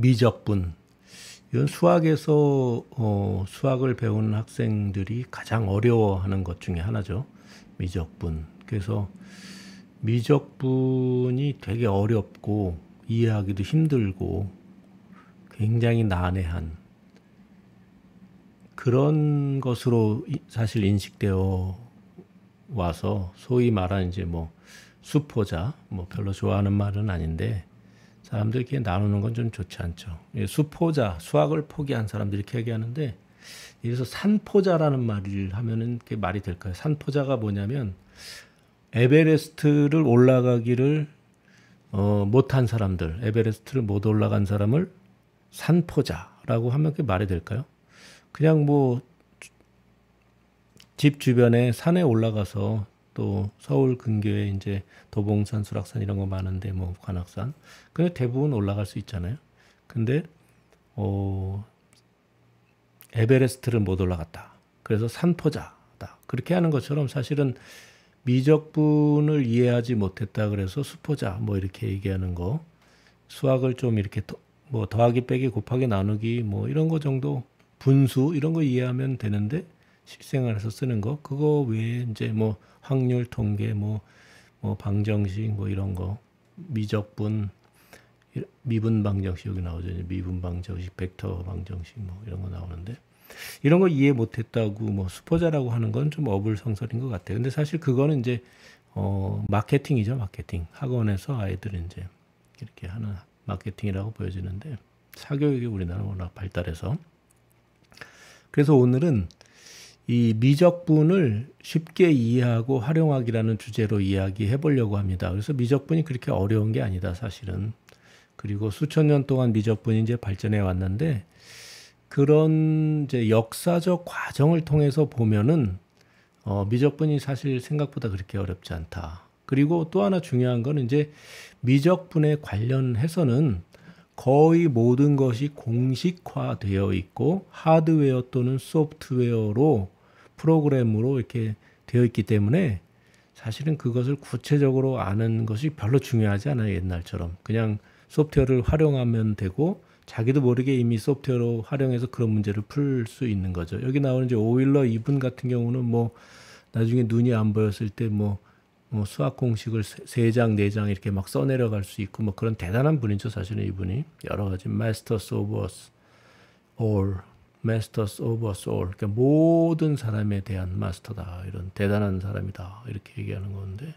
미적분 이건 수학에서 어, 수학을 배우는 학생들이 가장 어려워하는 것 중에 하나죠. 미적분. 그래서 미적분이 되게 어렵고 이해하기도 힘들고 굉장히 난해한 그런 것으로 사실 인식되어 와서 소위 말하는 이제 뭐 수포자 뭐 별로 좋아하는 말은 아닌데 사람들끼리 나누는 건 좀 좋지 않죠. 예, 수포자, 수학을 포기한 사람들이 이렇게 얘기하는데, 그래서 산포자라는 말을 하면은 그게 말이 될까요? 산포자가 뭐냐면, 에베레스트를 올라가기를 어, 못한 사람들, 에베레스트를 못 올라간 사람을 산포자라고 하면 그게 말이 될까요? 그냥 뭐, 집 주변에 산에 올라가서 또 서울 근교에 이제 도봉산, 수락산 이런 거 많은데 뭐 관악산. 근데 대부분 올라갈 수 있잖아요. 근데 어 에베레스트를 못 올라갔다. 그래서 산포자다. 그렇게 하는 것처럼 사실은 미적분을 이해하지 못했다 그래서 수포자 뭐 이렇게 얘기하는 거 수학을 좀 이렇게 더, 뭐 더하기 빼기 곱하기 나누기 뭐 이런 거 정도 분수 이런 거 이해하면 되는데 실생활에서 쓰는 거 그거 외에 이제 뭐 확률 통계 뭐, 뭐 방정식 뭐 이런 거 미적분 미분 방정식 여기 나오죠 미분 방정식 벡터 방정식 뭐 이런 거 나오는데 이런 거 이해 못했다고 뭐 수포자라고 하는 건 좀 어불성설인 것 같아요. 근데 사실 그거는 이제 어 마케팅이죠 마케팅 학원에서 아이들은 이제 이렇게 하는 마케팅이라고 보여지는데 사교육이 우리나라 워낙 발달해서 그래서 오늘은 이 미적분을 쉽게 이해하고 활용하기라는 주제로 이야기해 보려고 합니다. 그래서 미적분이 그렇게 어려운 게 아니다, 사실은. 그리고 수천 년 동안 미적분이 이제 발전해 왔는데 그런 이제 역사적 과정을 통해서 보면은 어, 미적분이 사실 생각보다 그렇게 어렵지 않다. 그리고 또 하나 중요한 거는 이제 미적분에 관련해서는 거의 모든 것이 공식화되어 있고 하드웨어 또는 소프트웨어로 프로그램으로 이렇게 되어 있기 때문에 사실은 그것을 구체적으로 아는 것이 별로 중요하지 않아요. 옛날처럼. 그냥 소프트웨어를 활용하면 되고 자기도 모르게 이미 소프트웨어로 활용해서 그런 문제를 풀 수 있는 거죠. 여기 나오는 이제 오일러 이분 같은 경우는 뭐 나중에 눈이 안 보였을 때뭐 뭐 수학 공식을 세 장, 네 장 이렇게 막 써내려갈 수 있고 뭐 그런 대단한 분이죠. 사실은 이분이 여러 가지 마스터 소버스 s all masters of us all. 그러니까 모든 사람에 대한 마스터다. 이런 대단한 사람이다. 이렇게 얘기하는 건데.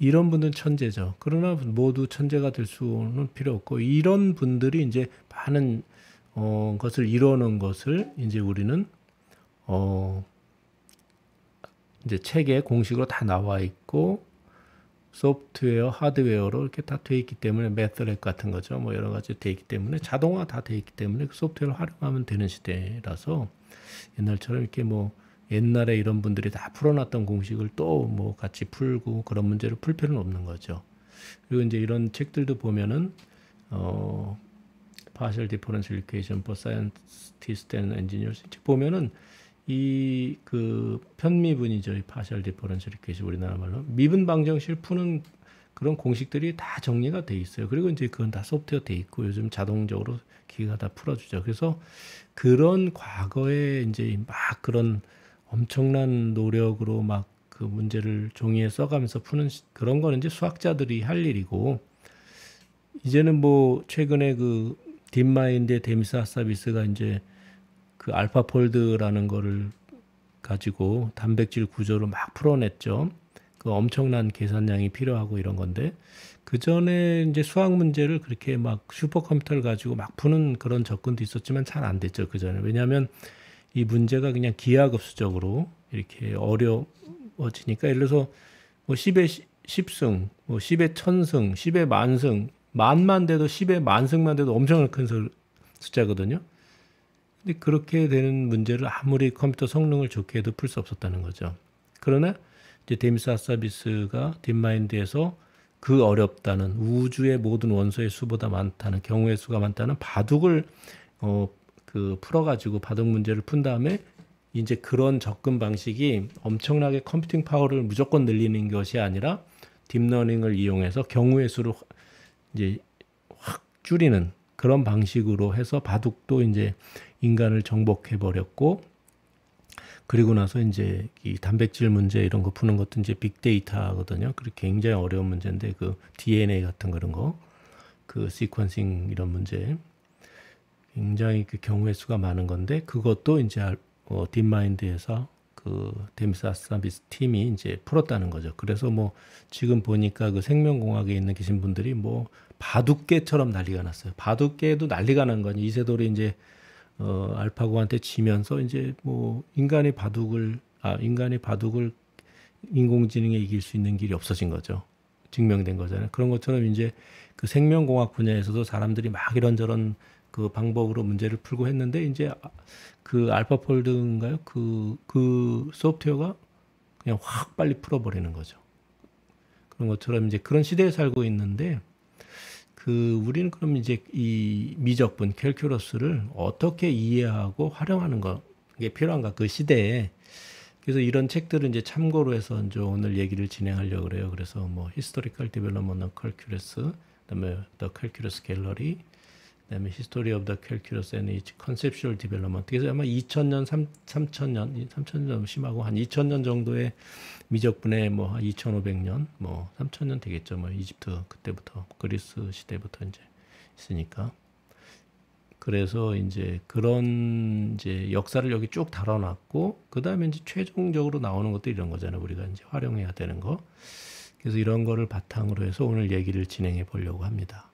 이런 분은 천재죠. 그러나 모두 천재가 될 수는 필요 없고, 이런 분들이 이제 많은, 어, 것을 이뤄놓 것을 이제 우리는, 어, 이제 책의 공식으로 다 나와 있고, 소프트웨어, 하드웨어로 이렇게 다돼 있기 때문에 메서렉 같은 거죠. 뭐 여러 가지 돼 있기 때문에 자동화 다돼 있기 때문에 그 소프트웨어를 활용하면 되는 시대라서 옛날처럼 이렇게 뭐 옛날에 이런 분들이 다 풀어놨던 공식을 또 뭐 같이 풀고 그런 문제를 풀 필요는 없는 거죠. 그리고 이제 이런 책들도 보면은 어 파셜 디퍼런셜 리퀘이션 포 사이언티스트 앤 엔지니어스 보면은 이그 편미분이죠. 파셜 디퍼런셜 이퀘이션 우리나라 말로 미분 방정식 을 푸는 그런 공식들이 다 정리가 돼 있어요. 그리고 이제 그건 다 소프트웨어 돼 있고 요즘 자동적으로 기계가 다 풀어주죠. 그래서 그런 과거에 이제 막 그런 엄청난 노력으로 막 그 문제를 종이에 써가면서 푸는 그런 거는 이제 수학자들이 할 일이고 이제는 뭐 최근에 그 딥마인드의 데미사 서비스가 이제 그 알파 폴드라는 거를 가지고 단백질 구조로 막 풀어냈죠. 그 엄청난 계산량이 필요하고 이런 건데 그 전에 이제 수학 문제를 그렇게 막 슈퍼컴퓨터를 가지고 막 푸는 그런 접근도 있었지만 잘 안 됐죠 그 전에 왜냐하면 이 문제가 그냥 기하급수적으로 이렇게 어려워지니까 예를 들어서 뭐 10의 10승, 뭐 10의 천승, 10의 만승, 만만 돼도 10의 만승만 돼도 엄청난 큰 숫자거든요. 근데 그렇게 되는 문제를 아무리 컴퓨터 성능을 좋게 해도 풀 수 없었다는 거죠. 그러나 이제 데미스 아비스가 딥마인드에서 그 어렵다는 우주의 모든 원소의 수보다 많다는 경우의 수가 많다는 바둑을 어, 그 풀어가지고 바둑 문제를 푼 다음에 이제 그런 접근 방식이 엄청나게 컴퓨팅 파워를 무조건 늘리는 것이 아니라 딥러닝을 이용해서 경우의 수를 이제 확 줄이는 그런 방식으로 해서 바둑도 이제 인간을 정복해 버렸고 그리고 나서 이제 이 단백질 문제 이런 거 푸는 것도 이제 빅데이터거든요. 그리고 굉장히 어려운 문제인데 그 DNA 같은 그런 거, 그 시퀀싱 이런 문제 굉장히 그 경우의 수가 많은 건데 그것도 이제 어, 딥마인드에서 그데미사스타비스 팀이 이제 풀었다는 거죠. 그래서 뭐 지금 보니까 그 생명공학에 있는 계신 분들이 뭐 바둑개처럼 난리가 났어요. 바둑개도 난리가 난 거니 이세돌이 이제 어, 알파고한테 지면서 이제 뭐 인간의 바둑을 아 인간의 바둑을 인공지능에 이길 수 있는 길이 없어진 거죠. 증명된 거잖아요. 그런 것처럼 이제 그 생명공학 분야에서도 사람들이 막 이런저런 그 방법으로 문제를 풀고 했는데 이제 그 알파폴드인가요? 그, 그 소프트웨어가 그냥 확 빨리 풀어버리는 거죠. 그런 것처럼 이제 그런 시대에 살고 있는데 그 우리는 그럼 이제 이 미적분 캘큘러스를 어떻게 이해하고 활용하는 것 이게 필요한가 그 시대에 그래서 이런 책들을 이제 참고로 해서 이제 오늘 얘기를 진행하려고 그래요. 그래서 뭐 히스토리컬 디벨로먼트 컬큐러스 그다음에 더 컬큐러스 갤러리 그다음에 히스토리 오브 더 캘큘러스 앤 이치 컨셉슈얼 디벨로먼트 그래서 아마 2000년 3 3000년 3000년 심하고 한 2000년 정도의 미적분의 뭐 2500년 뭐 3000년 되겠죠. 뭐 이집트 그때부터 그리스 시대부터 이제 있으니까 그래서 이제 그런 이제 역사를 여기 쭉 다뤄놨고 그 다음에 이제 최종적으로 나오는 것도 이런 거잖아요 우리가 이제 활용해야 되는 거 그래서 이런 거를 바탕으로 해서 오늘 얘기를 진행해 보려고 합니다.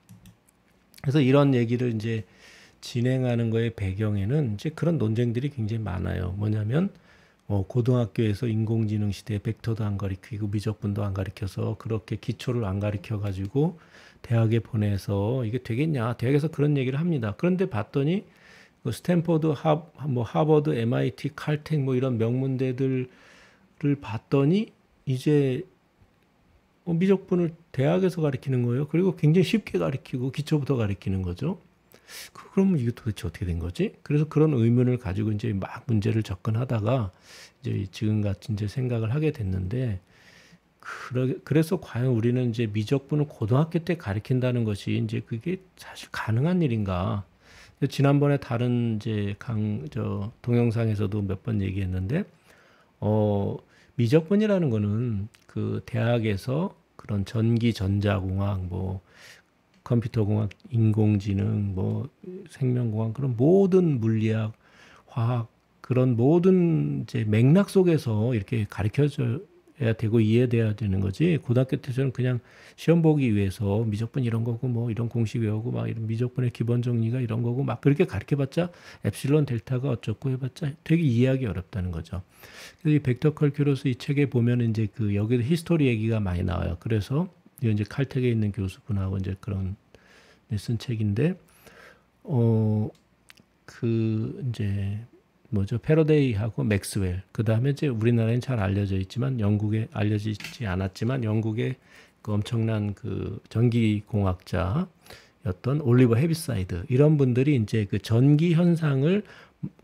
그래서 이런 얘기를 이제 진행하는 거의 배경에는 이제 그런 논쟁들이 굉장히 많아요. 뭐냐면 어, 고등학교에서 인공지능 시대에 벡터도 안 가리키고 미적분도 안 가리켜서 그렇게 기초를 안 가리켜 가지고 대학에 보내서 이게 되겠냐 대학에서 그런 얘기를 합니다. 그런데 봤더니 그 뭐 스탠퍼드, 하, 뭐 하버드, MIT, 칼텍 뭐 이런 명문대들을 봤더니 이제 어, 미적분을 대학에서 가르치는 거예요. 그리고 굉장히 쉽게 가르치고 기초부터 가르치는 거죠. 그, 그럼 이게 도대체 어떻게 된 거지? 그래서 그런 의문을 가지고 이제 막 문제를 접근하다가 이제 지금 같은 이제 생각을 하게 됐는데 그래서 과연 우리는 이제 미적분을 고등학교 때 가르친다는 것이 이제 그게 사실 가능한 일인가? 지난번에 다른 이제 강저 동영상에서도 몇 번 얘기했는데 어 미적분이라는 거는 그 대학에서 그런 전기 전자공학 뭐 컴퓨터 공학, 인공지능, 뭐 생명공학 그런 모든 물리학, 화학 그런 모든 이제 맥락 속에서 이렇게 가르쳐 해야 되고 이해돼야 되는 거지. 고등학교 때처럼 그냥 시험 보기 위해서 미적분 이런 거고 뭐 이런 공식 외우고 막 이런 미적분의 기본 정리가 이런 거고 막 그렇게 가르쳐봤자 엡실론 델타가 어쩌고 해봤자 되게 이해하기 어렵다는 거죠. 그래서 이 벡터 컬큐러스 이 책에 보면 이제 그 여기도 히스토리 얘기가 많이 나와요. 그래서 이제 칼텍에 있는 교수분하고 이제 그런 쓴 책인데 어 그 이제 뭐죠? 페러데이하고 맥스웰. 그 다음에 이제 우리나라엔 잘 알려져 있지만 영국에 알려지지 않았지만 영국의 그 엄청난 그 전기공학자였던 올리버 헤비사이드 이런 분들이 이제 그 전기 현상을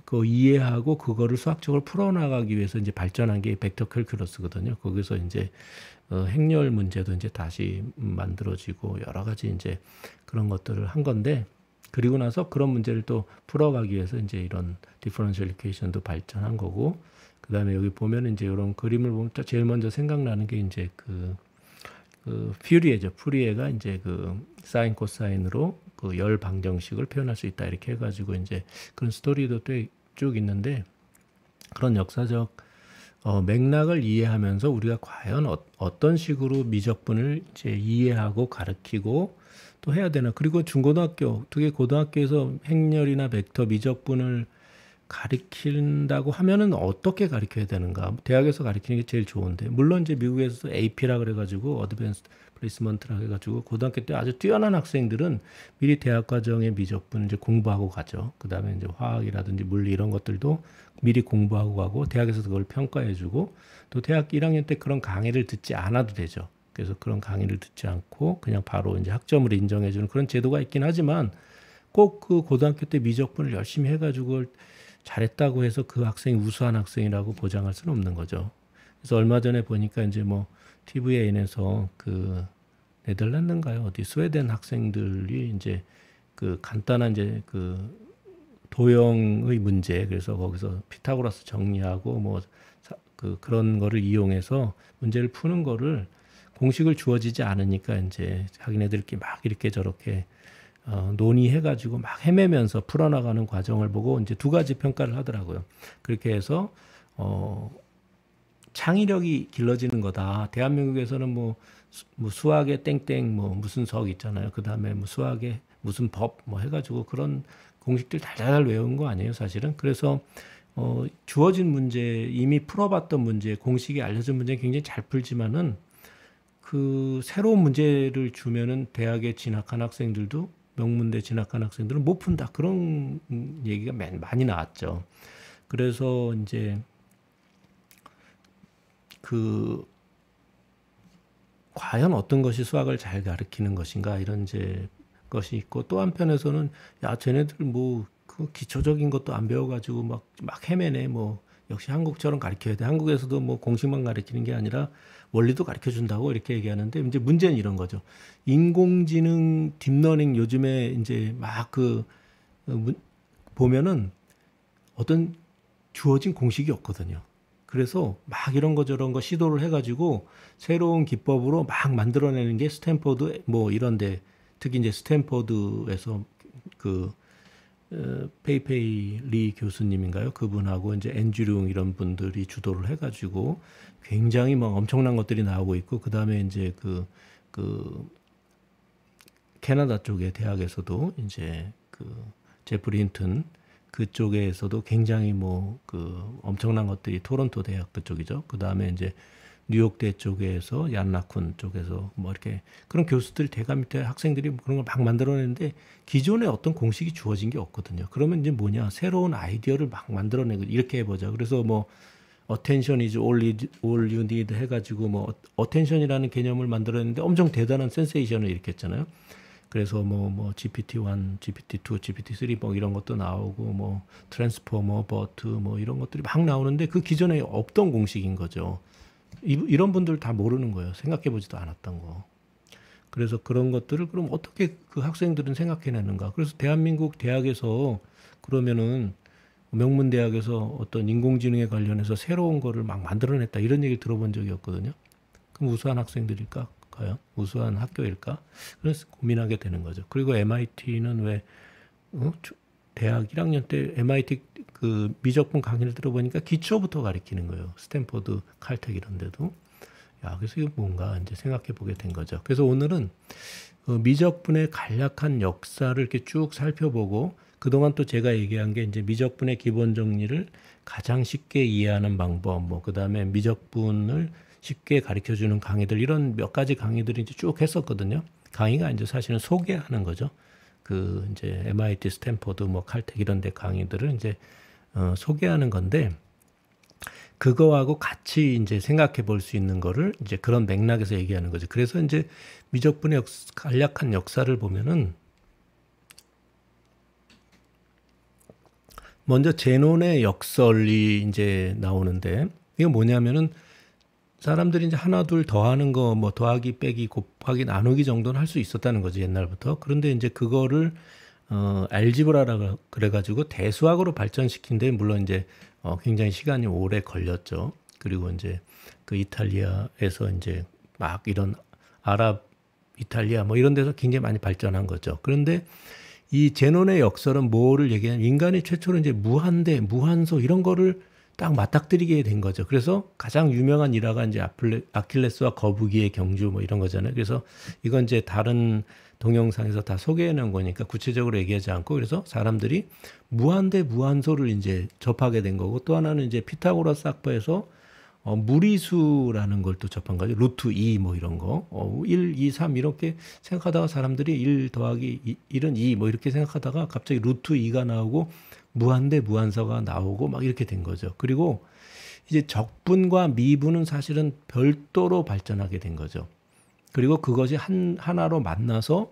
그 이해하고 그거를 수학적으로 풀어나가기 위해서 이제 발전한 게 벡터 캘큘러스거든요. 거기서 이제 어, 행렬 문제도 이제 다시 만들어지고 여러 가지 이제 그런 것들을 한 건데 그리고 나서 그런 문제를 또 풀어가기 위해서 이제 이런 디퍼런셜 리케이션도 발전한 거고 그 다음에 여기 보면 이제 이런 그림을 보면 제일 먼저 생각나는 게 이제 그, 그 퓨리에죠. 퓨리에가 이제 그 사인 코사인으로 그열 방정식을 표현할 수 있다 이렇게 해가지고 이제 그런 스토리도 꽤쭉 있는데 그런 역사적 어, 맥락을 이해하면서 우리가 과연 어, 어떤 식으로 미적분을 이제 이해하고 가르치고또 해야 되나 그리고 중고등학교 어떻 고등학교에서 행렬이나 벡터 미적분을 가르친다고 하면은 어떻게 가르쳐야 되는가 대학에서 가르치는 게 제일 좋은데 물론 이제 미국에서 AP라 그래가지고 어드밴스 플레이스먼트라 해가지고 고등학교 때 아주 뛰어난 학생들은 미리 대학 과정의 미적분 이제 공부하고 가죠. 그 다음에 이제 화학이라든지 물리 이런 것들도 미리 공부하고 가고 대학에서 그걸 평가해주고 또 대학 1학년 때 그런 강의를 듣지 않아도 되죠. 그래서 그런 강의를 듣지 않고 그냥 바로 이제 학점을 인정해주는 그런 제도가 있긴 하지만 꼭 그 고등학교 때 미적분을 열심히 해가지고 잘했다고 해서 그 학생이 우수한 학생이라고 보장할 수는 없는 거죠. 그래서 얼마 전에 보니까 이제 뭐 TV에 인해서 그 네덜란드인가요? 어디 스웨덴 학생들이 이제 그 간단한 이제 그 도형의 문제 그래서 거기서 피타고라스 정리하고 뭐그 그런 거를 이용해서 문제를 푸는 거를 공식을 주어지지 않으니까 이제 자기네들끼리 막 이렇게 저렇게 어, 논의해가지고 막 헤매면서 풀어나가는 과정을 보고 이제 두 가지 평가를 하더라고요. 그렇게 해서 어, 창의력이 길러지는 거다. 대한민국에서는 뭐, 수, 뭐 수학의 땡땡 뭐 무슨 석 있잖아요. 그 다음에 뭐 수학의 무슨 법 뭐 해가지고 그런 공식들 달달 외운 거 아니에요, 사실은. 그래서 어, 주어진 문제 이미 풀어봤던 문제 공식이 알려진 문제 굉장히 잘 풀지만은 그 새로운 문제를 주면은 대학에 진학한 학생들도 명문대 진학한 학생들은 못 푼다 그런 얘기가 많이 나왔죠. 그래서 이제 그 과연 어떤 것이 수학을 잘 가르치는 것인가 이런 이제 것이 있고 또 한편에서는 야 쟤네들 뭐 그 기초적인 것도 안 배워가지고 막 막 헤매네 뭐 역시 한국처럼 가르쳐야 돼 한국에서도 뭐 공식만 가르치는 게 아니라 원리도 가르쳐 준다고 이렇게 얘기하는데 이제 문제는 이런 거죠 인공지능 딥러닝 요즘에 이제 막그 어, 보면은 어떤 주어진 공식이 없거든요 그래서 막 이런 거 저런 거 시도를 해가지고 새로운 기법으로 막 만들어내는 게 스탠퍼드 뭐 이런데 특히 이제 스탠퍼드에서 그 어, 페이페이 리 교수님인가요? 그분하고 이제 앤지룽 이런 분들이 주도를 해가지고 굉장히 막 엄청난 것들이 나오고 있고 그 다음에 이제 그그 그 캐나다 쪽의 대학에서도 이제 그제프린튼 그쪽에서도 굉장히 뭐 그 엄청난 것들이 토론토 대학 그쪽이죠. 그 다음에 이제 뉴욕대 쪽에서 얀나쿤 쪽에서 뭐 이렇게 그런 교수들 대가 밑에 학생들이 그런 걸 막 만들어내는데 기존에 어떤 공식이 주어진 게 없거든요. 그러면 이제 뭐냐 새로운 아이디어를 막 만들어내고 이렇게 해보자. 그래서 뭐 어텐션이 s all you need 해가지고 뭐 어텐션이라는 개념을 만들었는데 엄청 대단한 센세이션을 일으켰잖아요. 그래서 뭐, 뭐, GPT-1, GPT-2, GPT-3 뭐 이런 것도 나오고, 뭐, 트랜스포머, 버트 뭐 이런 것들이 막 나오는데 그 기존에 없던 공식인 거죠. 이, 이런 분들 다 모르는 거예요. 생각해 보지도 않았던 거. 그래서 그런 것들을 그럼 어떻게 그 학생들은 생각해내는가. 그래서 대한민국 대학에서 그러면은 명문대학에서 어떤 인공지능에 관련해서 새로운 거를 막 만들어냈다 이런 얘기를 들어본 적이 없거든요. 그럼 우수한 학생들일까? 과연 우수한 학교일까? 그래서 고민하게 되는 거죠. 그리고 MIT는 왜 어? 대학 1학년 때 MIT 그 미적분 강의를 들어보니까 기초부터 가리키는 거예요. 스탠포드, 칼텍 이런 데도. 야, 그래서 이거 뭔가 이제 생각해 보게 된 거죠. 그래서 오늘은 그 미적분의 간략한 역사를 이렇게 쭉 살펴보고 그동안 또 제가 얘기한 게 이제 미적분의 기본 정리를 가장 쉽게 이해하는 방법, 뭐 그다음에 미적분을 쉽게 가르쳐 주는 강의들 이런 몇 가지 강의들이 이제 쭉 했었거든요. 강의가 이제 사실은 소개하는 거죠. 그 이제 MIT, 스탠퍼드, 뭐 칼텍 이런 데 강의들을 이제 어, 소개하는 건데 그거하고 같이 이제 생각해 볼 수 있는 거를 이제 그런 맥락에서 얘기하는 거죠. 그래서 이제 미적분의 역, 간략한 역사를 보면은 먼저 제논의 역설이 이제 나오는데 이게 뭐냐면은 사람들이 이제 하나 둘 더하는 거 뭐 더하기 빼기 곱하기 나누기 정도는 할 수 있었다는 거지 옛날부터 그런데 이제 그거를 어, 알지브라라고 그래가지고 대수학으로 발전시킨데 물론 이제 어, 굉장히 시간이 오래 걸렸죠. 그리고 이제 그 이탈리아에서 이제 막 이런 아랍 이탈리아 뭐 이런 데서 굉장히 많이 발전한 거죠. 그런데 이 제논의 역설은 뭐를 얘기하냐면 인간이 최초로 이제 무한대, 무한소 이런 거를 딱 맞닥뜨리게 된 거죠. 그래서 가장 유명한 일화가 이제 아플레, 아킬레스와 거북이의 경주 뭐 이런 거잖아요. 그래서 이건 이제 다른 동영상에서 다 소개해 놓은 거니까 구체적으로 얘기하지 않고 그래서 사람들이 무한대 무한소를 이제 접하게 된 거고 또 하나는 이제 피타고라스 학파에서 어, 무리수라는 걸 또 접한 거죠. 루트 2 뭐 이런 거. 어, 1, 2, 3 이렇게 생각하다가 사람들이 1 더하기 1은 2 뭐 이렇게 생각하다가 갑자기 루트 2가 나오고 무한대 무한서가 나오고 막 이렇게 된 거죠. 그리고 이제 적분과 미분은 사실은 별도로 발전하게 된 거죠. 그리고 그것이 한 하나로 만나서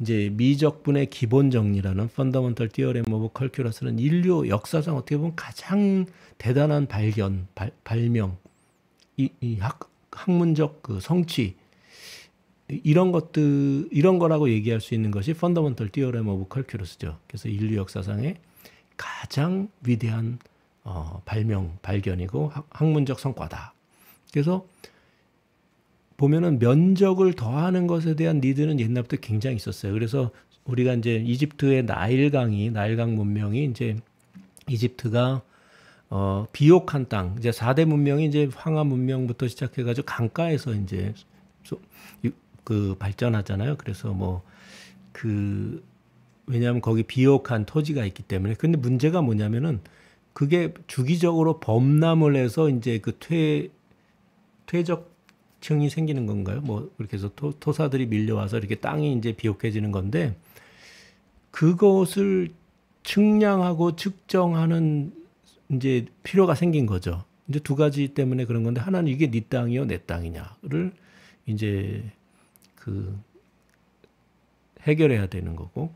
이제 미적분의 기본 정리라는 펀더먼털 디어렘 오브 컬큐러스는 인류 역사상 어떻게 보면 가장 대단한 발견, 발, 발명, 이, 학, 학문적 그 성취 이런 것들 이런 거라고 얘기할 수 있는 것이 펀더먼털 디어렘 오브 컬큐러스죠 그래서 인류 역사상에 가장 위대한 어, 발명, 발견이고 학문적 성과다. 그래서 보면은 면적을 더하는 것에 대한 니드는 옛날부터 굉장히 있었어요. 그래서 우리가 이제 이집트의 나일강이 나일강 문명이 이제 이집트가 어, 비옥한 땅, 이제 4대 문명이 이제 황하 문명부터 시작해가지고 강가에서 이제 소, 그 발전하잖아요. 그래서 뭐그 왜냐하면 거기 비옥한 토지가 있기 때문에. 근데 문제가 뭐냐면은 그게 주기적으로 범람을 해서 이제 그 퇴, 퇴적층이 생기는 건가요? 뭐, 그렇게 해서 토, 토사들이 밀려와서 이렇게 땅이 이제 비옥해지는 건데, 그것을 측량하고 측정하는 이제 필요가 생긴 거죠. 이제 두 가지 때문에 그런 건데, 하나는 이게 네 땅이요, 내 땅이냐를 이제 그 해결해야 되는 거고,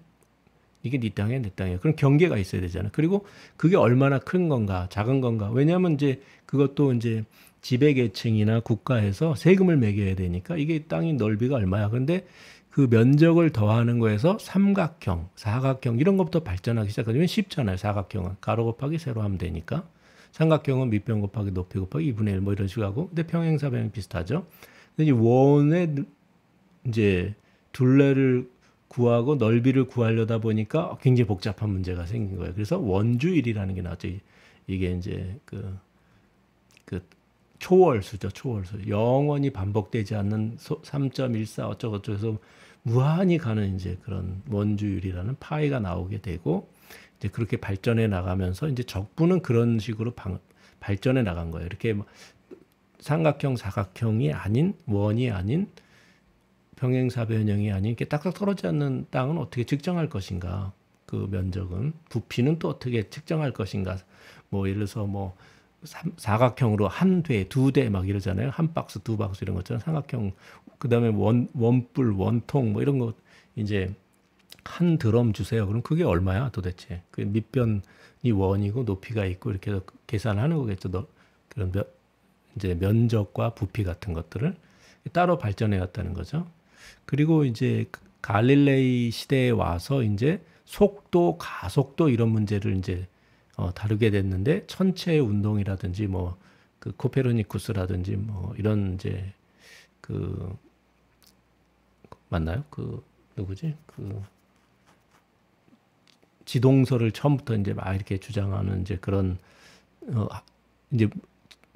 이게 네 땅이야, 내 땅이야. 그럼 경계가 있어야 되잖아. 그리고 그게 얼마나 큰 건가, 작은 건가. 왜냐하면 이제 그것도 이제 지배계층이나 국가에서 세금을 매겨야 되니까 이게 땅이 넓이가 얼마야. 그런데 그 면적을 더하는 거에서 삼각형, 사각형 이런 것부터 발전하기 시작하면 쉽잖아요. 사각형은 가로 곱하기 세로 하면 되니까. 삼각형은 밑변 곱하기 높이 곱하기 2분의 1 뭐 이런 식으로 하고 근데 평행사변이 비슷하죠. 근데 이제 원의 이제 둘레를 구하고 넓이를 구하려다 보니까 굉장히 복잡한 문제가 생긴 거예요. 그래서 원주일이라는 게 나왔죠. 이게 이제 그, 그 초월수죠. 초월수. 영원히 반복되지 않는 3.14 어쩌고저쩌고 해서 무한히 가는 이제 그런 원주율이라는 파이가 나오게 되고 이제 그렇게 발전해 나가면서 이제 적분은 그런 식으로 방, 발전해 나간 거예요. 이렇게 뭐 삼각형, 사각형이 아닌 원이 아닌 평행사변형이 아닌 이렇게 딱딱 떨어지지 않는 땅은 어떻게 측정할 것인가? 그 면적은 부피는 또 어떻게 측정할 것인가? 뭐 예를 들어서 뭐 사각형으로 한 대, 두 대 막 이러잖아요. 한 박스, 두 박스 이런 것처럼 삼각형. 그다음에 원 원뿔, 원통 뭐 이런 거 이제 한 드럼 주세요. 그럼 그게 얼마야 도대체? 그 밑변이 원이고 높이가 있고 이렇게 해서 계산하는 거겠죠. 너, 그런 면, 이제 면적과 부피 같은 것들을 따로 발전해 갔다는 거죠. 그리고 이제 갈릴레이 시대에 와서 이제 속도, 가속도 이런 문제를 이제 어, 다루게 됐는데 천체 운동이라든지 뭐 그 코페르니쿠스라든지 뭐 이런 이제 그 맞나요? 그 누구지? 그 지동설을 처음부터 이제 막 이렇게 주장하는 이제 그런 어, 이제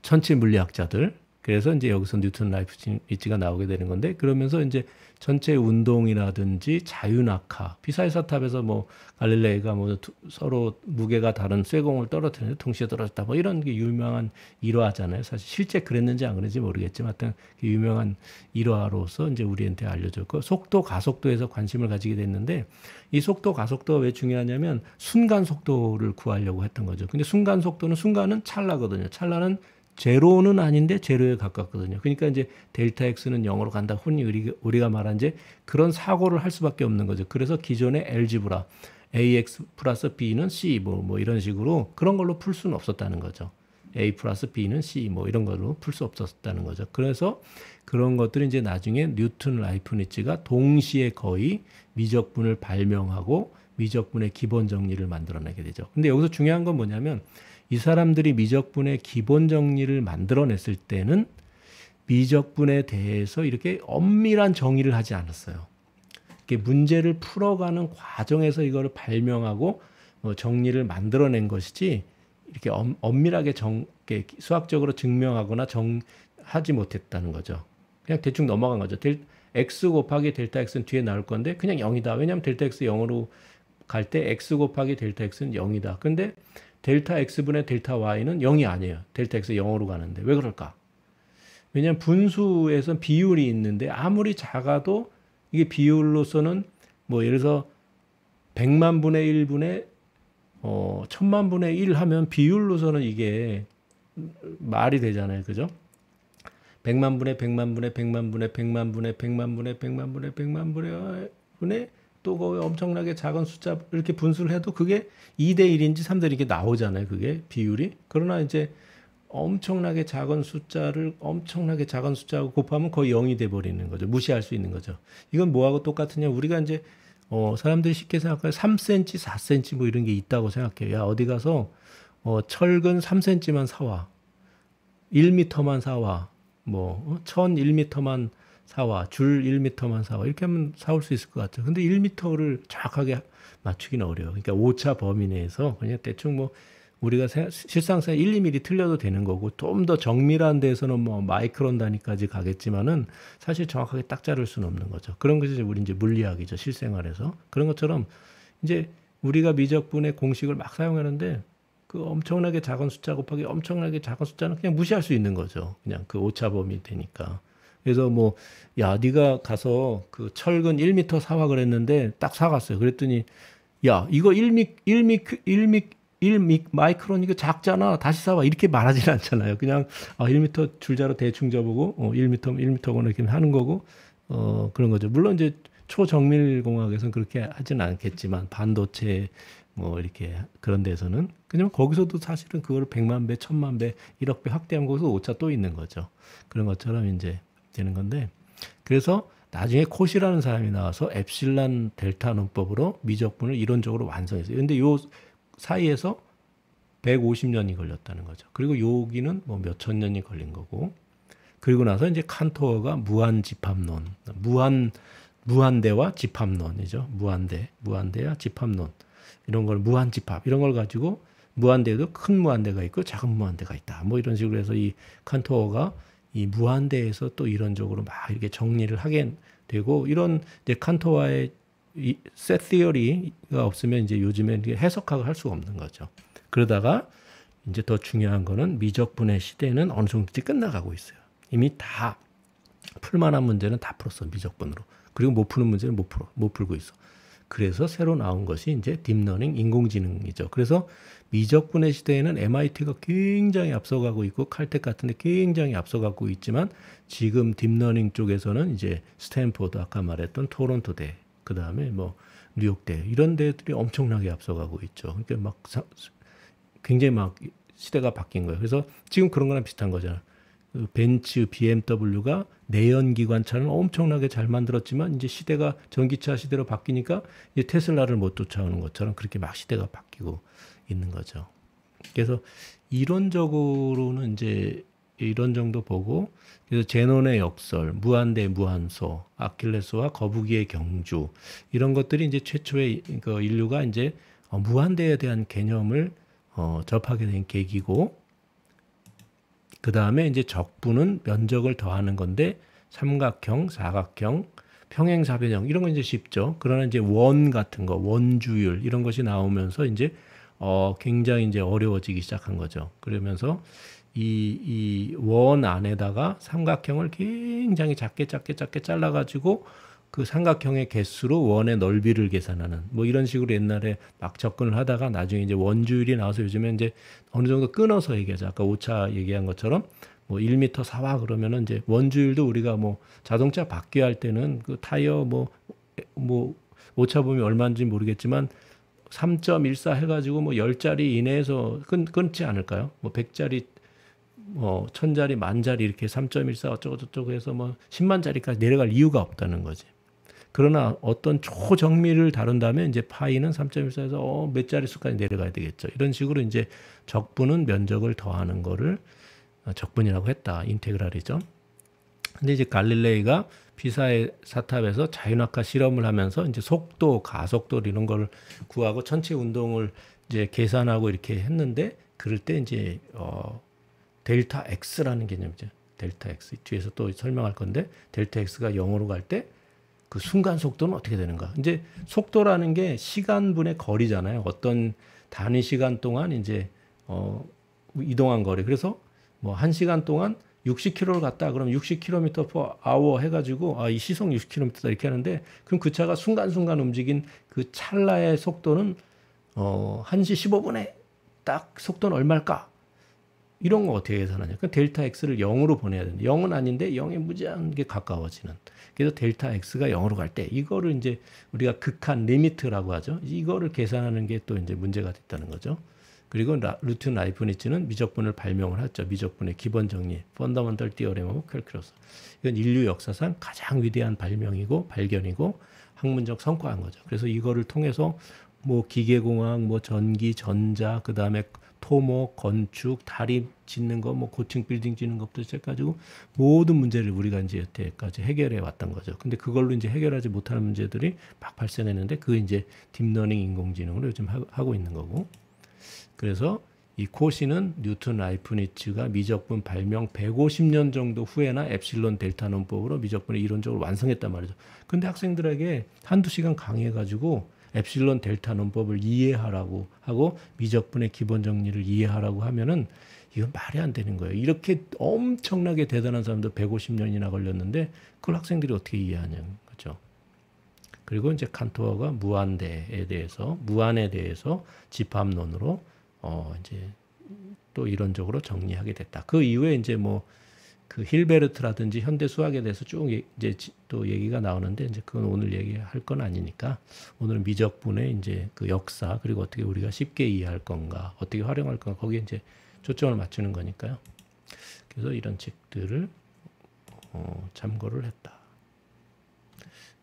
천체 물리학자들 그래서 이제 여기서 뉴턴 라이프위치가 나오게 되는 건데 그러면서 이제 전체 운동이라든지 자유낙하 피사의 사탑에서 뭐 갈릴레이가 뭐 서로 무게가 다른 쇠공을 떨어뜨리는데 동시에 떨어졌다 뭐 이런 게 유명한 일화잖아요 사실 실제 그랬는지 안 그랬는지 모르겠지만 하여튼 그 유명한 일화로서 이제 우리한테 알려졌고 속도 가속도에서 관심을 가지게 됐는데 이 속도 가속도가 왜 중요하냐면 순간 속도를 구하려고 했던 거죠 근데 순간 속도는 순간은 찰나거든요 찰나는 제로는 아닌데 제로에 가깝거든요. 그러니까 이제 델타 x는 0으로 간다. 흔히 우리가 말한 이제 그런 사고를 할 수밖에 없는 거죠. 그래서 기존의 엘지브라 ax 플러스 b는 c 뭐, 뭐 이런 식으로 그런 걸로 풀 수는 없었다는 거죠. a 플러스 b는 c 뭐 이런 걸로 풀 수 없었다는 거죠. 그래서 그런 것들이 이제 나중에 뉴턴 라이프니츠가 동시에 거의 미적분을 발명하고 미적분의 기본 정리를 만들어내게 되죠. 근데 여기서 중요한 건 뭐냐면 이 사람들이 미적분의 기본 정리를 만들어냈을 때는 미적분에 대해서 이렇게 엄밀한 정의를 하지 않았어요. 이렇게 문제를 풀어가는 과정에서 이거를 발명하고 뭐 정리를 만들어낸 것이지 이렇게 엄, 밀하게 정, 이렇게 수학적으로 증명하거나 정, 하지 못했다는 거죠. 그냥 대충 넘어간 거죠. 델, x 곱하기 델타 x는 뒤에 나올 건데 그냥 0이다. 왜냐하면 델타 x 0으로 갈 때 x 곱하기 델타 x는 0이다. 근데 델타 x분의 델타 y는 0이 아니에요. 델타 x 0으로 가는데 왜 그럴까? 왜냐면 분수에선 비율이 있는데 아무리 작아도 이게 비율로서는 뭐 예를 들어 100만 분의 1분의 어, 1만 분의 1 하면 비율로서는 이게 말이 되잖아요. 그죠? 100만 분의 100만 분의 100만 분의 100만 분의 100만 분의 100만 분의 100만 분의 100만 분의 또그 엄청나게 작은 숫자 이렇게 분수를 해도 그게 2대 1인지 3대 1인지 나오잖아요. 그게 비율이. 그러나 이제 엄청나게 작은 숫자를 엄청나게 작은 숫자하고 곱하면 거의 0이 돼 버리는 거죠. 무시할 수 있는 거죠. 이건 뭐하고 똑같으냐? 우리가 이제 어, 사람들이 쉽게 생각할 3cm, 4cm 뭐 이런 게 있다고 생각해요. 야, 어디 가서 어, 철근 3cm만 사와. 1m만 사와. 뭐, 1000, 어? 1m만 사와, 줄 1m만 사와. 이렇게 하면 사올 수 있을 것 같아요. 근데 1m를 정확하게 맞추기는 어려워요. 그러니까 오차 범위 내에서 그냥 대충 뭐 우리가 실상상 1, 2mm 틀려도 되는 거고 좀 더 정밀한 데서는뭐 마이크론 단위까지 가겠지만은 사실 정확하게 딱 자를 수는 없는 거죠. 그런 것이 우리 이제 물리학이죠. 실생활에서. 그런 것처럼 이제 우리가 미적분의 공식을 막 사용하는데 그 엄청나게 작은 숫자 곱하기 엄청나게 작은 숫자는 그냥 무시할 수 있는 거죠. 그냥 그 오차 범위 되니까. 그래서 뭐, 야, 네가 가서 그 철근 1 m 사와 그랬는데 딱 사갔어요. 그랬더니, 야, 이거 1 m 1 m 1 m 1 m 마이크론 이거 작잖아. 다시 사와. 이렇게 말하진 않잖아요. 그냥, 아, 1 m 줄자로 대충 접어고 어, 1 m 터1 m 터거나 이렇게 하는 거고, 어, 그런 거죠. 물론 이제 초정밀공학에서는 그렇게 하진 않겠지만, 반도체, 뭐 이렇게 그런 데서는 그냥 거기서도 사실은 그걸 1 0 0만 배, 1 0 0 0만 배, 일억 배 확대한 곳은 오차 또 있는 거죠. 그런 것처럼 이제 되는 건데 그래서 나중에 코시라는 사람이 나와서 엡실란 델타 논법으로 미적분을 이론적으로 완성했어요. 근데 요 사이에서 150년이 걸렸다는 거죠. 그리고 여기는 뭐 몇 천 년이 걸린 거고. 그리고 나서 이제 칸토어가 무한 집합론, 무한 무한대와 집합론이죠. 무한대, 무한대와 집합론. 이런 걸 무한 집합 이런 걸 가지고 무한대도 큰 무한대가 있고 작은 무한대가 있다. 뭐 이런 식으로 해서 이 칸토어가 이 무한대에서 또 이런적으로 막 이렇게 정리를 하게 되고 이런 이제 칸토와의 이셋 티어리가 없으면 이제 요즘엔 해석학을 할 수가 없는 거죠. 그러다가 이제 더 중요한 거는 미적분의 시대는 어느 정도까지 끝나가고 있어요. 이미 다 풀만한 문제는 다 풀었어 미적분으로. 그리고 못 푸는 문제는 못 풀어 못 풀고 있어. 그래서 새로 나온 것이 이제 딥러닝 인공지능이죠. 그래서 미적분의 시대에는 MIT가 굉장히 앞서가고 있고 칼텍 같은 데 굉장히 앞서가고 있지만 지금 딥러닝 쪽에서는 이제 스탠포드 아까 말했던 토론토 대 그다음에 뭐 뉴욕대 이런 데들이 엄청나게 앞서가고 있죠. 그러니까 막 굉장히 막 시대가 바뀐 거예요. 그래서 지금 그런 거랑 비슷한 거잖아요. 그 벤츠, BMW가 내연기관차를 엄청나게 잘 만들었지만 이제 시대가 전기차 시대로 바뀌니까 이제 테슬라를 못 쫓아오는 것처럼 그렇게 막 시대가 바뀌고 있는 거죠. 그래서 이론적으로는 이제 이런 정도 보고 그래서 제논의 역설, 무한대 무한소, 아킬레스와 거북이의 경주 이런 것들이 이제 최초의 그 인류가 이제 어, 무한대에 대한 개념을 어, 접하게 된 계기고 그 다음에 이제 적분은 면적을 더하는 건데 삼각형, 사각형, 평행사변형 이런 건 이제 쉽죠. 그러나 이제 원 같은 거, 원주율 이런 것이 나오면서 이제 어 굉장히 이제 어려워지기 시작한 거죠. 그러면서 이 이 원 안에다가 삼각형을 굉장히 작게 작게 작게 잘라가지고 그 삼각형의 개수로 원의 넓이를 계산하는 뭐 이런 식으로 옛날에 막 접근을 하다가 나중에 이제 원주율이 나와서 요즘에 이제 어느 정도 끊어서 얘기하자 아까 오차 얘기한 것처럼 뭐1터 사와 그러면은 이제 원주율도 우리가 뭐 자동차 바퀴할 때는 그 타이어 뭐뭐 뭐, 뭐 오차범위 얼마인지 모르겠지만 3.14 해가지고 뭐 10자리 이내에서 끊, 끊지 않을까요? 뭐 100자리, 뭐 1000자리, 만자리 이렇게 3.14 어쩌고저쩌고 해서 뭐 10만자리까지 내려갈 이유가 없다는 거지. 그러나 어떤 초정밀을 다룬다면 이제 파이는 3.14에서 어, 몇 자릿수까지 내려가야 되겠죠. 이런 식으로 이제 적분은 면적을 더하는 거를 어, 적분이라고 했다. 인테그랄이죠. 근데 이제 갈릴레이가 피사의 사탑에서 자연학화 실험을 하면서 이제 속도, 가속도 이런 걸 구하고 천체 운동을 이제 계산하고 이렇게 했는데 그럴 때 이제 어 델타 x라는 개념이죠. 델타 x 뒤에서 또 설명할 건데 델타 x가 0으로 갈때 그 순간 속도는 어떻게 되는가? 이제 속도라는 게 시간분의 거리잖아요. 어떤 단위 시간 동안 이제 어 이동한 거리. 그래서 뭐한 시간 동안 60km를 갔다. 그럼 60km per hour 해가지고 아이 시속 60km다 이렇게 하는데 그럼 그 차가 순간순간 움직인 그 찰나의 속도는 어 1시 15분에 딱 속도는 얼마일까? 이런 거 어떻게 계산하냐? 그 델타 x를 0으로 보내야 되는데 0은 아닌데 0에 무지하게 가까워지는. 그래서 델타 x가 0으로 갈 때 이거를 이제 우리가 극한 리미트라고 하죠. 이거를 계산하는 게 또 이제 문제가 됐다는 거죠. 그리고 루트 라이프니츠는 미적분을 발명을 했죠. 미적분의 기본 정리, 펀더먼털 띠어렘 오브 캘큘러스. 이건 인류 역사상 가장 위대한 발명이고 발견이고 학문적 성과인 거죠. 그래서 이거를 통해서 뭐 기계공학, 뭐 전기, 전자, 그 다음에 토목, 건축, 다리 짓는 거, 뭐 고층 빌딩 짓는 것부터 시작가지고 해 모든 문제를 우리가 이제 여태까지 해결해 왔던 거죠. 근데 그걸로 이제 해결하지 못하는 문제들이 막 발생했는데 그 이제 딥러닝 인공지능으로 요즘 하고 있는 거고. 그래서 이 코시는 뉴턴 라이프니츠가 미적분 발명 150년 정도 후에나 엡실론 델타 논법으로 미적분을 이론적으로 완성했단 말이죠. 근데 학생들에게 한두 시간 강의해 가지고 엡실론 델타 논법을 이해하라고 하고 미적분의 기본 정리를 이해하라고 하면은 이건 말이 안 되는 거예요. 이렇게 엄청나게 대단한 사람도 150년이나 걸렸는데 그걸 학생들이 어떻게 이해하냐 그죠. 그리고 이제 칸토어가 무한대에 대해서 무한에 대해서 집합론으로 어 이제 또 이론적으로 정리하게 됐다. 그 이후에 이제 뭐그 힐베르트라든지 현대 수학에 대해서 쭉 이제 또 얘기가 나오는데 이제 그건 오늘 얘기할 건 아니니까 오늘은 미적분의 이제 그 역사 그리고 어떻게 우리가 쉽게 이해할 건가 어떻게 활용할 건가 거기에 이제 초점을 맞추는 거니까요. 그래서 이런 책들을 어, 참고를 했다.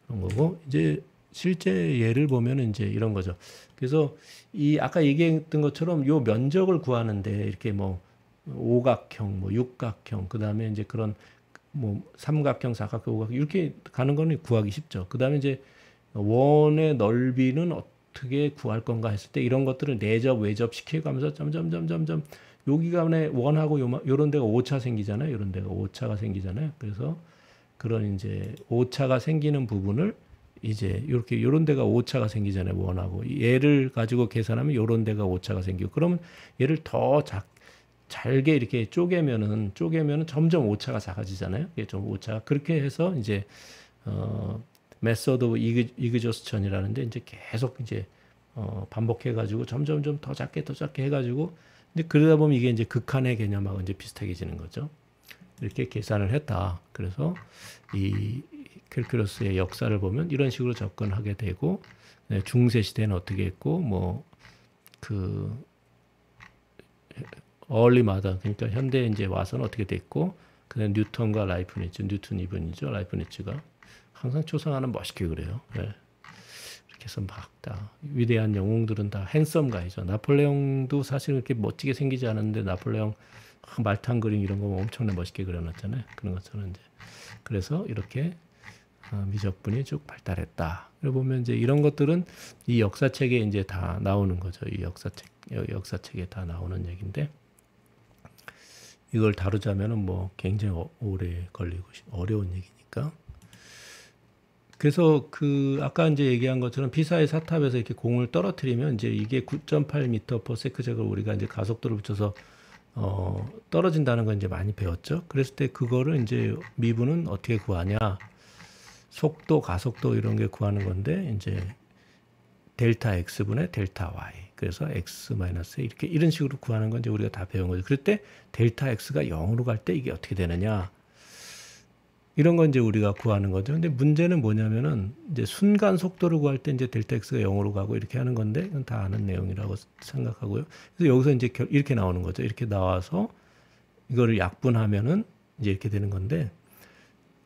그런 거고 이제 실제 예를 보면 이제 이런 거죠. 그래서 이 아까 얘기했던 것처럼 요 면적을 구하는데 이렇게 뭐 오각형, 뭐 육각형, 그 다음에 이제 그런 뭐 삼각형, 사각형, 오각형 이렇게 가는 거는 구하기 쉽죠. 그 다음에 이제 원의 넓이는 어떻게 구할 건가 했을 때 이런 것들을 내접, 외접 시켜가면서 점점점점점 점점 여기가 원하고 요런 데가 오차 생기잖아요. 요런 데가 오차가 생기잖아요. 그래서 그런 이제 오차가 생기는 부분을 이제 이렇게 요런 데가 오차가 생기잖아요. 원하고 얘를 가지고 계산하면 요런 데가 오차가 생기고 그러면 얘를 더 작, 잘게 이렇게 쪼개면은 쪼개면은 점점 오차가 작아지잖아요. 이게 좀 오차 그렇게 해서 이제 어 메서드 이그 이그저스천이라는데 이제 계속 이제 어 반복해 가지고 점점 좀더 작게 더 작게 해 가지고 근데 그러다 보면 이게 이제 극한의 개념하고 이제 비슷하게지는 거죠. 이렇게 계산을 했다. 그래서 이 캘큘러스의 역사를 보면 이런 식으로 접근하게 되고 네, 중세 시대는 어떻게 했고 뭐그 얼리마다 그러니까 현대에 이제 와서는 어떻게 됐고 그다음 뉴턴과 라이프니츠, 뉴턴 이분이죠 라이프니츠가 항상 초상화는 멋있게 그래요. 네. 이렇게 해서 막다 위대한 영웅들은 다 핸섬 가이죠. 나폴레옹도 사실 그렇게 멋지게 생기지 않았데 나폴레옹 말탄 그림 이런 거 엄청나 멋있게 그려놨잖아요. 그런 것처럼 이제 그래서 이렇게 어, 미적분이 쭉 발달했다. 그리 보면 이제 이런 것들은 이 역사책에 이제 다 나오는 거죠. 이 역사책 역사책에 다 나오는 얘기데 이걸 다루자면은 뭐 굉장히 어, 오래 걸리고 어려운 얘기니까. 그래서 그 아까 이제 얘기한 것처럼 피사의 사탑에서 이렇게 공을 떨어뜨리면 이제 이게 9.8m per s e c 우리가 이제 가속도를 붙여서 어 떨어진다는 건 이제 많이 배웠죠. 그랬을 때 그거를 이제 미분은 어떻게 구하냐? 속도, 가속도 이런 게 구하는 건데 이제 델타 x분의 델타 y. 그래서 x 마이너스 이렇게 이런 식으로 구하는 건 이제 우리가 다 배운 거죠. 그럴 때 델타 x가 0으로 갈 때 이게 어떻게 되느냐? 이런 건 이제 우리가 구하는 거죠. 근데 문제는 뭐냐면은 이제 순간 속도를 구할 때 이제 델타 x가 0으로 가고 이렇게 하는 건데 이건 다 아는 내용이라고 생각하고요. 그래서 여기서 이제 이렇게 나오는 거죠. 이렇게 나와서 이거를 약분하면은 이제 이렇게 되는 건데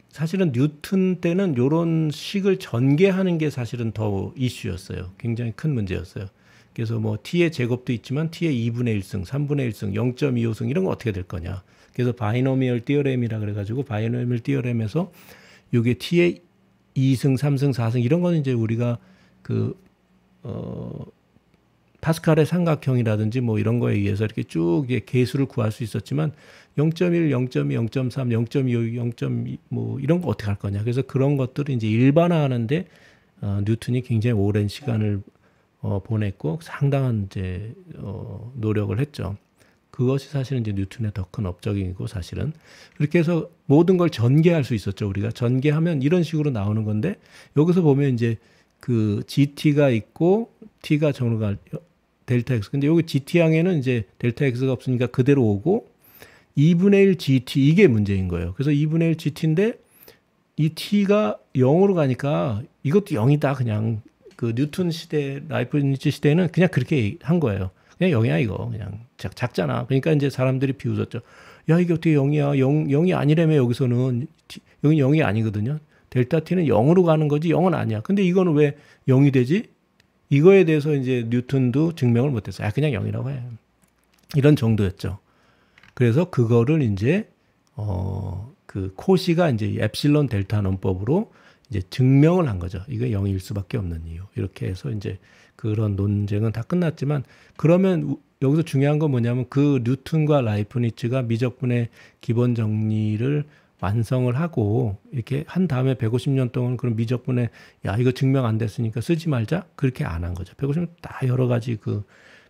사실은 뉴튼 때는 이런 식을 전개하는 게 사실은 더 이슈였어요. 굉장히 큰 문제였어요. 그래서 뭐 t의 제곱도 있지만 t의 2분의 1승, 3분의 1승, 0.25승 이런 거 어떻게 될 거냐. 그래서 바이노미얼 띠어렘이라 그래가지고 바이노미얼 띠어렘에서 요게 t의 2승, 3승, 4승 이런 거는 이제 우리가 그, 어, 파스칼의 삼각형이라든지 뭐 이런 거에 의해서 이렇게 쭉 이제 개수를 구할 수 있었지만 0.1, 0.2, 0.3, 0.25, 0.2 뭐 이런 거 어떻게 할 거냐. 그래서 그런 것들을 이제 일반화하는데 어, 뉴턴이 굉장히 오랜 시간을 어, 보냈고 상당한 이제 어, 노력을 했죠. 그것이 사실은 이제 뉴턴의 더 큰 업적이고 사실은 그렇게 해서 모든 걸 전개할 수 있었죠. 우리가 전개하면 이런 식으로 나오는 건데 여기서 보면 이제 그 GT가 있고 T가 정로가 델타 X. 근데 여기 GT 항에는 이제 델타 X가 없으니까 그대로 오고 2분의 1 GT 이게 문제인 거예요. 그래서 2분의 1 GT인데 이 T가 0으로 가니까 이것도 0이다 그냥 그 뉴턴 시대, 라이프니치 시대는 그냥 그렇게 한 거예요. 그냥 영이야 이거 그냥 작, 작잖아. 그러니까 이제 사람들이 비웃었죠. 야 이게 어떻게 영이야? 영 영이 아니라며 여기서는 여기 영이 아니거든요. 델타 t는 영으로 가는 거지 영은 아니야. 근데 이거는 왜 영이 되지? 이거에 대해서 이제 뉴턴도 증명을 못했어요. 아 그냥 영이라고 해. 이런 정도였죠. 그래서 그거를 이제 어 그 코시가 이제 엡실론 델타 논법으로 이제 증명을 한 거죠. 이거 영일 수밖에 없는 이유. 이렇게 해서 이제 그런 논쟁은 다 끝났지만 그러면 여기서 중요한 건 뭐냐면 그뉴튼과 라이프니츠가 미적분의 기본 정리를 완성을 하고 이렇게 한 다음에 150년 동안 그런 미적분에 야 이거 증명 안 됐으니까 쓰지 말자 그렇게 안 한 거죠. 150년 다 여러 가지 그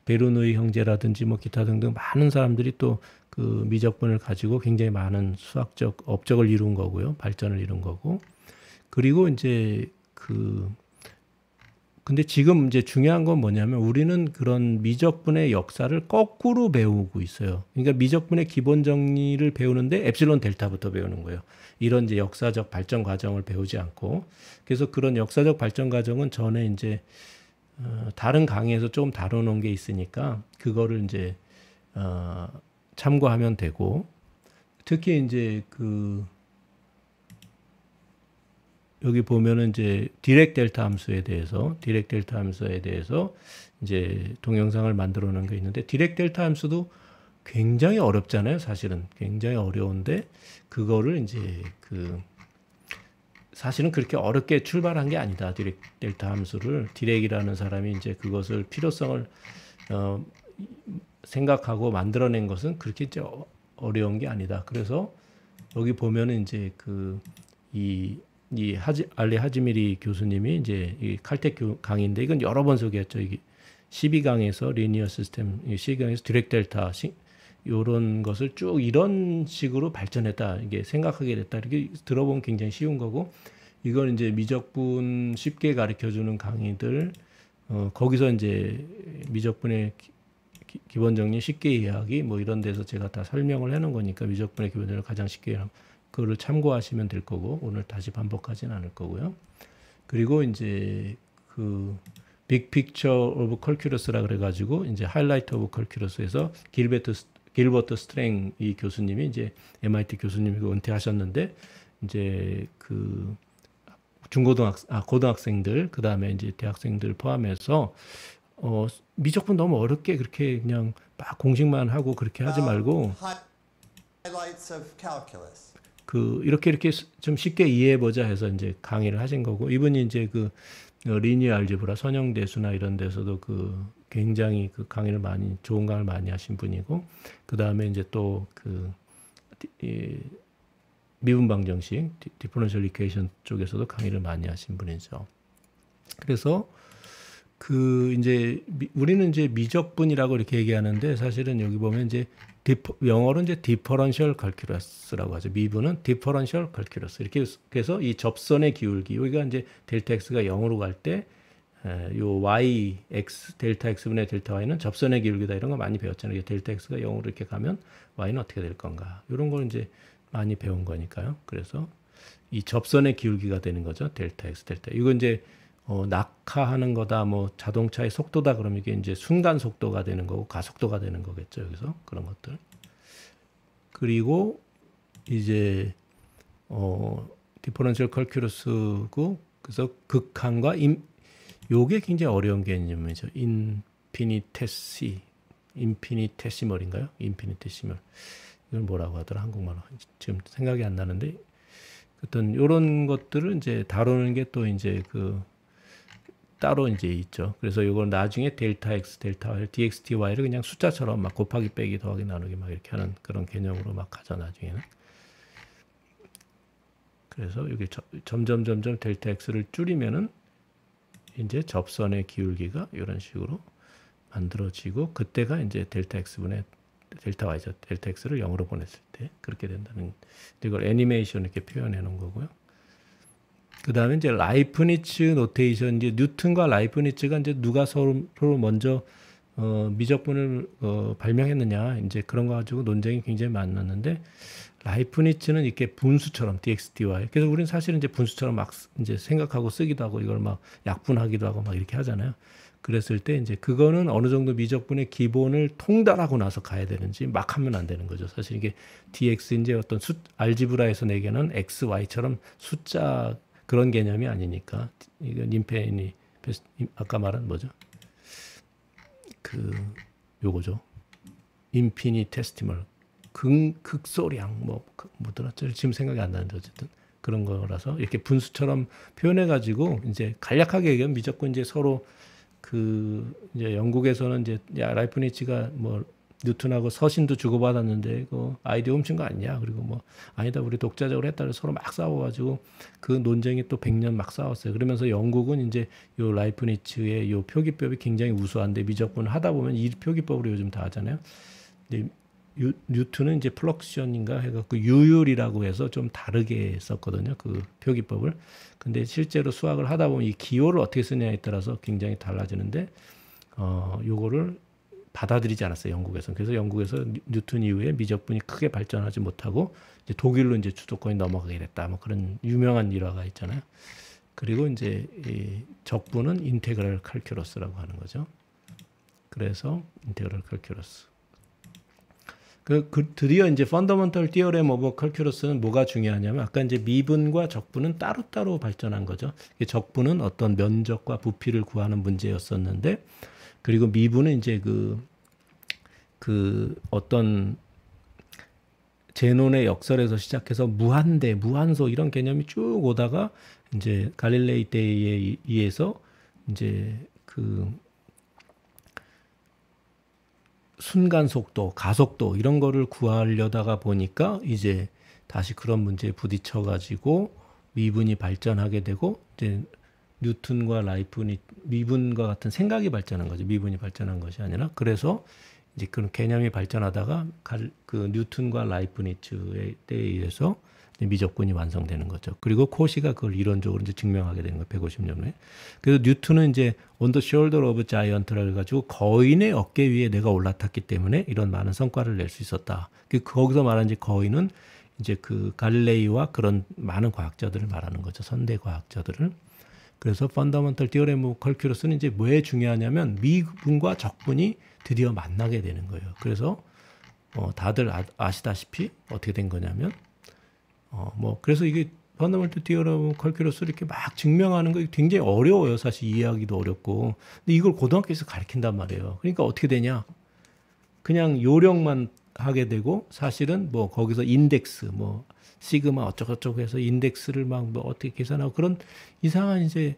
베르누이 형제라든지 뭐 기타 등등 많은 사람들이 또 그 미적분을 가지고 굉장히 많은 수학적 업적을 이룬 거고요. 발전을 이룬 거고. 그리고 이제 그 근데 지금 이제 중요한 건 뭐냐면 우리는 그런 미적분의 역사를 거꾸로 배우고 있어요. 그러니까 미적분의 기본 정리를 배우는데 엡실론 델타부터 배우는 거예요. 이런 이제 역사적 발전 과정을 배우지 않고 그래서 그런 역사적 발전 과정은 전에 이제 어, 다른 강의에서 조금 다뤄놓은 게 있으니까 그거를 이제 어, 참고하면 되고 특히 이제 그 여기 보면은 이제 디렉 델타 함수에 대해서 디렉 델타 함수에 대해서 이제 동영상을 만들어 놓은 게 있는데 디렉 델타 함수도 굉장히 어렵잖아요, 사실은. 굉장히 어려운데 그거를 이제 그 사실은 그렇게 어렵게 출발한 게 아니다. 디렉 델타 함수를 디렉이라는 사람이 이제 그것을 필요성을 어 생각하고 만들어낸 것은 그렇게 어, 어려운 게 아니다. 그래서 여기 보면은 이제 그이 이 하지 알리 하지미리 교수님이 이제 이 칼텍 강의인데 이건 여러 번 소개했죠. 이게 12강에서 리니어 시스템, 12강에서 디렉 델타 요런 것을 쭉 이런 식으로 발전했다. 이게 생각하게 됐다. 이렇게 들어보면 굉장히 쉬운 거고 이걸 이제 미적분 쉽게 가르쳐 주는 강의들 어, 거기서 이제 미적분의 기, 본 정리 쉽게 이해하기 뭐 이런 데서 제가 다 설명을 해놓은 거니까 미적분의 기본 을 가장 쉽게 그거를 참고하시면 될 거고 오늘 다시 반복하진 않을 거고요. 그리고 이제 그 빅픽처 오브 컬큐러스라 그래가지고 이제 하이라이트 오브 컬큐러스에서 길베트 길버트 스트랭 이 교수님이 이제 MIT 교수님이 은퇴하셨는데 이제 그 중고등학 아 고등학생들 그 다음에 이제 대학생들 포함해서 어 미적분 너무 어렵게 그렇게 그냥 막 공식만 하고 그렇게 하지 말고 그 이렇게 이렇게 좀 쉽게 이해해 보자 해서 이제 강의를 하신 거고 이분이 이제 그 어, 리니어 알제브라 선형대수나 이런 데서도 그 굉장히 그 강의를 많이 좋은 강의를 많이 하신 분이고 그다음에 이제 또 그 미분 방정식 디퍼런셜 리케이션 쪽에서도 강의를 많이 하신 분이죠. 그래서 그 이제 우리는 이제 미적분이라고 이렇게 얘기하는데 사실은 여기 보면 이제 디퍼, 영어로 이제 디퍼런셜 칼큘러스라고 하죠. 미분은 디퍼런셜 칼큘러스. 이렇게 해서 이 접선의 기울기. 여기가 이제 델타 x가 0으로 갈 때 요 y x 델타 x 분의 델타 y는 접선의 기울기다 이런 거 많이 배웠잖아요. 델타 x가 0으로 이렇게 가면 y는 어떻게 될 건가? 이런 걸 이제 많이 배운 거니까요. 그래서 이 접선의 기울기가 되는 거죠. 델타 x 델타. 이거 이제 어, 낙하하는 거다, 뭐 자동차의 속도다 그러면 이게 이제 순간 속도가 되는 거고 가속도가 되는 거겠죠. 여기서 그런 것들. 그리고 이제 어 디퍼런셜 컬큐러스고 그래서 극한과 임 요게 굉장히 어려운 개념이죠. 인피니테시 인피니테시멀인가요? 인피니테시멀. 이걸 뭐라고 하더라 한국말로 지금 생각이 안 나는데 어떤 요런 것들을 이제 다루는 게 또 이제 그 따로 이제 있죠. 그래서 이걸 나중에 델타 x, 델타 y, dx, dy를 그냥 숫자처럼 막 곱하기, 빼기, 더하기, 나누기 막 이렇게 하는 그런 개념으로 막 가죠, 나중에는. 그래서 여기 저, 점점, 점점 델타 x를 줄이면은 이제 접선의 기울기가 이런 식으로 만들어지고 그때가 이제 델타 x분의 델타 y죠. 델타 x를 0으로 보냈을 때 그렇게 된다는 이걸 애니메이션 이렇게 표현해 놓은 거고요. 그 다음에 이제 라이프니츠 노테이션, 이제 뉴튼과 라이프니츠가 이제 누가 서로, 먼저 어, 미적분을 어, 발명했느냐 이제 그런 거 가지고 논쟁이 굉장히 많았는데 라이프니츠는 이렇게 분수처럼 d x d y 그래서 우리는 사실은 이제 분수처럼 막 이제 생각하고 쓰기도 하고 이걸 막 약분하기도 하고 막 이렇게 하잖아요. 그랬을 때 이제 그거는 어느 정도 미적분의 기본을 통달하고 나서 가야 되는지 막 하면 안 되는 거죠. 사실 이게 DX 이제 어떤 숫 알지브라에서 내게는 XY처럼 숫자 그런 개념이 아니니까 이거 님페인이 아까 말한 뭐죠? 그 요거죠. 인피니테스티멀 극, 극소량 뭐 그, 뭐더라 지금 생각이 안 나는데 어쨌든 그런 거라서 이렇게 분수처럼 표현해 가지고 이제 간략하게 얘기하면 미적분 이제 서로 그 이제 영국에서는 이제 라이프니츠가 뭐 뉴턴하고 서신도 주고받았는데 그 아이디어 훔친 거 아니냐 그리고 뭐 아니다 우리 독자적으로 했다를 서로 막 싸워가지고 그 논쟁이 또 100년 막 싸웠어요. 그러면서 영국은 이제 요 라이프니츠의 요 표기법이 굉장히 우수한데 미적분 하다 보면 이 표기법으로 요즘 다 하잖아요. 근데 유, 뉴턴은 이제 플럭션인가 해갖고 유율이라고 해서 좀 다르게 썼거든요. 그 표기법을. 근데 실제로 수학을 하다 보면 이 기호를 어떻게 쓰냐에 따라서 굉장히 달라지는데 어 요거를 받아들이지 않았어요 영국에서 그래서 영국에서 뉴턴 이후에 미적분이 크게 발전하지 못하고 이제 독일로 이제 주도권이 넘어가게 됐다 뭐 그런 유명한 일화가 있잖아요 그리고 이제 이 적분은 인테그럴 칼큘러스라고 하는 거죠 그래서 인테그럴 칼큘러스 그, 그, 드디어 이제 펀더먼털 디어렘 오브 컬큐러스는 뭐가 중요하냐면 아까 이제 미분과 적분은 따로따로 발전한 거죠. 적분은 어떤 면적과 부피를 구하는 문제였었는데 그리고 미분은 이제 그, 그 어떤 제논의 역설에서 시작해서 무한대, 무한소 이런 개념이 쭉 오다가 이제 갈릴레이 때에 의해서 이제 그 순간 속도, 가속도 이런 거를 구하려다가 보니까 이제 다시 그런 문제에 부딪혀 가지고 미분이 발전하게 되고 이제 뉴튼과 라이프니 미분과 같은 생각이 발전한 거죠. 미분이 발전한 것이 아니라 그래서 이제 그런 개념이 발전하다가 갈, 그뉴튼과 라이프니츠에 때에 의해서 미적분이 완성되는 거죠. 그리고 코시가 그걸 이론적으로 이제 증명하게 되는 거예요. 150년에. 후 그래서 뉴튼은 이제 on the shoulder of giant라고 가지고 거인의 어깨 위에 내가 올라탔기 때문에 이런 많은 성과를 낼 수 있었다. 그 거기서 말하는 이제 거인은 이제 그갈레이와 그런 많은 과학자들을 말하는 거죠. 선대 과학자들을. 그래서 펀더먼털디어레모 컬큐러스는 이제 뭐에 중요하냐면 미군과적군이 드디어 만나게 되는 거예요. 그래서 어, 다들 아, 시다시피 어떻게 된 거냐면 어, 뭐 그래서 이게 펀더멘트 디오렘 어 컬큐러스 이렇게 막 증명하는 거 굉장히 어려워요. 사실 이해하기도 어렵고. 근데 이걸 고등학교에서 가르친단 말이에요. 그러니까 어떻게 되냐? 그냥 요령만 하게 되고 사실은 뭐 거기서 인덱스 뭐 시그마 어쩌고저쩌고 해서 인덱스를 막 뭐 어떻게 계산하고 그런 이상한 이제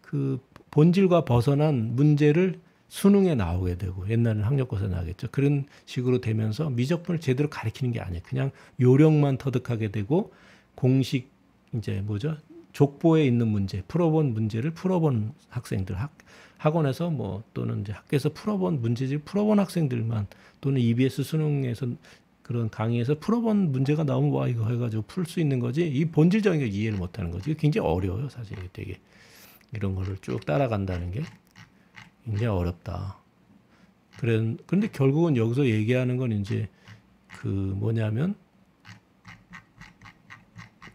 그 본질과 벗어난 문제를 수능에 나오게 되고 옛날에는 학력고사 나겠죠. 그런 식으로 되면서 미적분을 제대로 가리키는 게 아니에요. 그냥 요령만 터득하게 되고 공식 이제 뭐죠? 족보에 있는 문제, 풀어본 문제를 풀어본 학생들 학 학원에서 뭐 또는 이제 학교에서 풀어본 문제집 풀어본 학생들만 또는 EBS 수능에서 그런 강의에서 풀어본 문제가 나오면 와 이거 해가지고 풀 수 있는 거지 이 본질적인 걸 이해를 못하는 거지 굉장히 어려워요 사실 되게 이런 거를 쭉 따라간다는 게 굉장히 어렵다. 그런 그데 결국은 여기서 얘기하는 건 이제 그 뭐냐면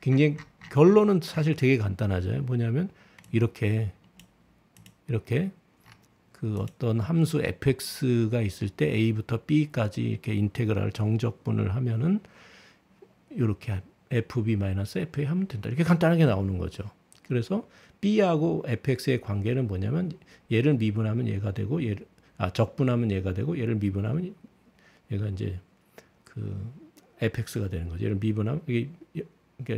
굉장히 결론은 사실 되게 간단하죠. 뭐냐면 이렇게 이렇게 그 어떤 함수 fx가 있을 때 a부터 b까지 이렇게 인테그랄 정적분을 하면은 이렇게 fb-fa 하면 된다. 이렇게 간단하게 나오는 거죠. 그래서 b하고 fx의 관계는 뭐냐면 얘를 미분하면 얘가 되고 얘를 아 적분하면 얘가 되고 얘를 미분하면 얘가 이제 그 fx가 되는 거죠. 얘를 미분하면 이게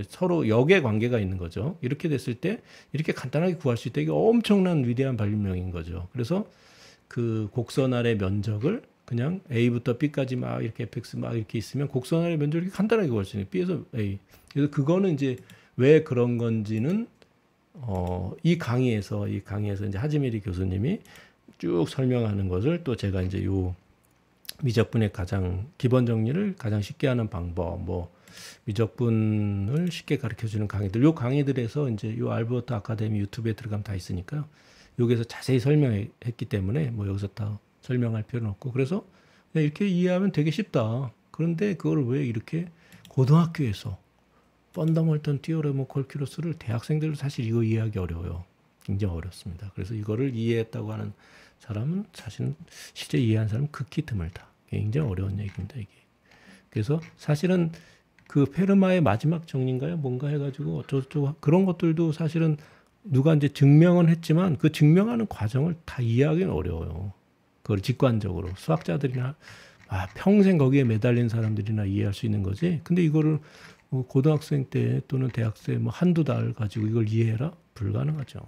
서로 역의 관계가 있는 거죠. 이렇게 됐을 때 이렇게 간단하게 구할 수 있다. 이게 엄청난 위대한 발명인 거죠. 그래서 그 곡선 아래 면적을 그냥 A부터 B까지 막 이렇게 fx 막 이렇게 있으면 곡선 아래 면적을 이렇게 간단하게 구할 수 있는 B에서 A. 그래서 그거는 이제 왜 그런 건지는 어, 이 강의에서 이 강의에서 이제 하지미리 교수님이 쭉 설명하는 것을 또 제가 이제 요 미적분의 가장 기본 정리를 가장 쉽게 하는 방법 뭐 미적분을 쉽게 가르쳐 주는 강의들. 요 강의들에서 이제 요 알버트 아카데미 유튜브에 들어가면 다 있으니까 여기에서 자세히 설명했기 때문에 뭐 여기서 다 설명할 필요는 없고 그래서 이렇게 이해하면 되게 쉽다. 그런데 그걸 왜 이렇게 고등학교에서 펀더멀턴 티어레모 컬큐러스를 대학생들도 사실 이거 이해하기 어려워요. 굉장히 어렵습니다. 그래서 이거를 이해했다고 하는 사람은 사실은 실제 이해한 사람은 극히 드물다. 굉장히 어려운 얘기입니다. 이게. 그래서 사실은 그 페르마의 마지막 정리인가요? 뭔가 해가지고 어쩌고저쩌고 그런 것들도 사실은 누가 이제 증명은 했지만 그 증명하는 과정을 다 이해하기는 어려워요. 그걸 직관적으로 수학자들이나 아, 평생 거기에 매달린 사람들이나 이해할 수 있는 거지. 근데 이거를 뭐 고등학생 때 또는 대학생 뭐 한두 달 가지고 이걸 이해해라 불가능하죠.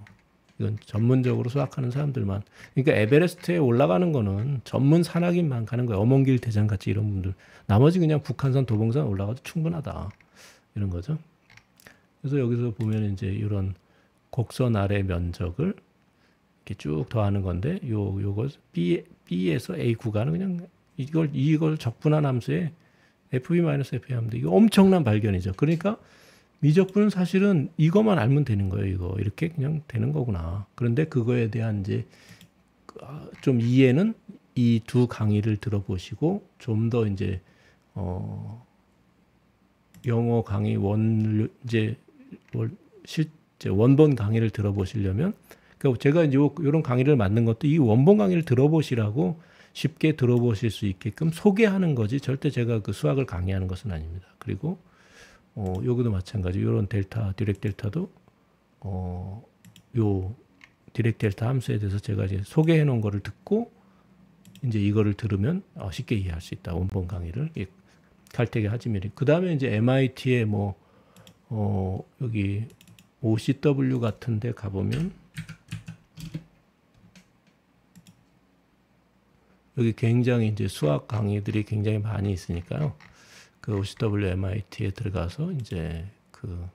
이건 전문적으로 수학하는 사람들만. 그러니까 에베레스트에 올라가는 거는 전문 산악인만 가는 거예요. 어몽길 대장 같이 이런 분들. 나머지 그냥 북한산 도봉산 올라가도 충분하다. 이런 거죠. 그래서 여기서 보면 이제 이런 곡선 아래 면적을 이렇게 쭉 더하는 건데 요 요거 B B에서 A 구간은 그냥 이걸 이걸 적분한 함수에 FB-FA 하면 돼. 이거 엄청난 발견이죠. 그러니까 미적분 은 사실은 이것만 알면 되는 거예요. 이거 이렇게 그냥 되는 거구나. 그런데 그거에 대한 이제 아, 좀 이해는 이 두 강의를 들어보시고 좀 더 이제 어 영어 강의 원 이제 실제 원본 강의를 들어보시려면 그러니까 제가 이제 이런 강의를 만든 것도 이 원본 강의를 들어보시라고 쉽게 들어보실 수 있게끔 소개하는 거지 절대 제가 그 수학을 강의하는 것은 아닙니다. 그리고 어, 여기도 마찬가지. 이런 델타, 디렉 델타도 어, 요 디렉 델타 함수에 대해서 제가 이제 소개해 놓은 거를 듣고 이제 이거를 들으면 어, 쉽게 이해할 수 있다. 원본 강의를 갈텍의 하지미리. 그 다음에 이제 MIT의 뭐 어, 여기 OCW 같은데 가보면 여기 굉장히 이제 수학 강의들이 굉장히 많이 있으니까요. 그 OCW MIT에 들어가서 이제 그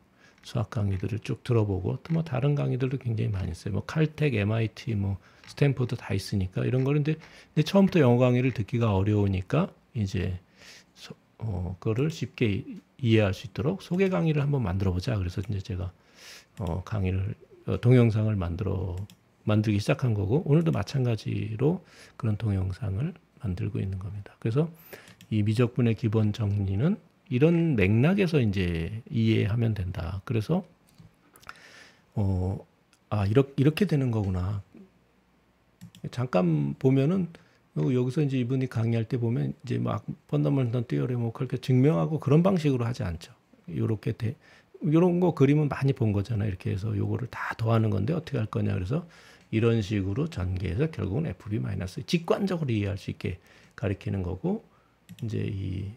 수학 강의들을 쭉 들어보고 또 뭐 다른 강의들도 굉장히 많이 있어요. 뭐 칼텍, MIT, 뭐 스탠포드 다 있으니까 이런 거는데 근데 처음부터 영어 강의를 듣기가 어려우니까 이제 소, 어, 그거를 쉽게 이, 이해할 수 있도록 소개 강의를 한번 만들어 보자. 그래서 이제 제가 어, 강의를 어, 동영상을 만들어 만들기 시작한 거고 오늘도 마찬가지로 그런 동영상을 만들고 있는 겁니다. 그래서 이 미적분의 기본 정리는 이런 맥락에서 이제 이해하면 된다. 그래서 어, 아 이렇게 이렇게 되는 거구나. 잠깐 보면은 어, 여기서 이제 이분이 강의할 때 보면 이제 막 펀더멘털 띠어리 뭐 그렇게 증명하고 그런 방식으로 하지 않죠. 요렇게 돼. 요런 거 그림은 많이 본 거잖아요. 이렇게 해서 요거를 다 더하는 건데 어떻게 할 거냐. 그래서 이런 식으로 전개해서 결국은 FB 마이너스 직관적으로 이해할 수 있게 가리키는 거고 이제 이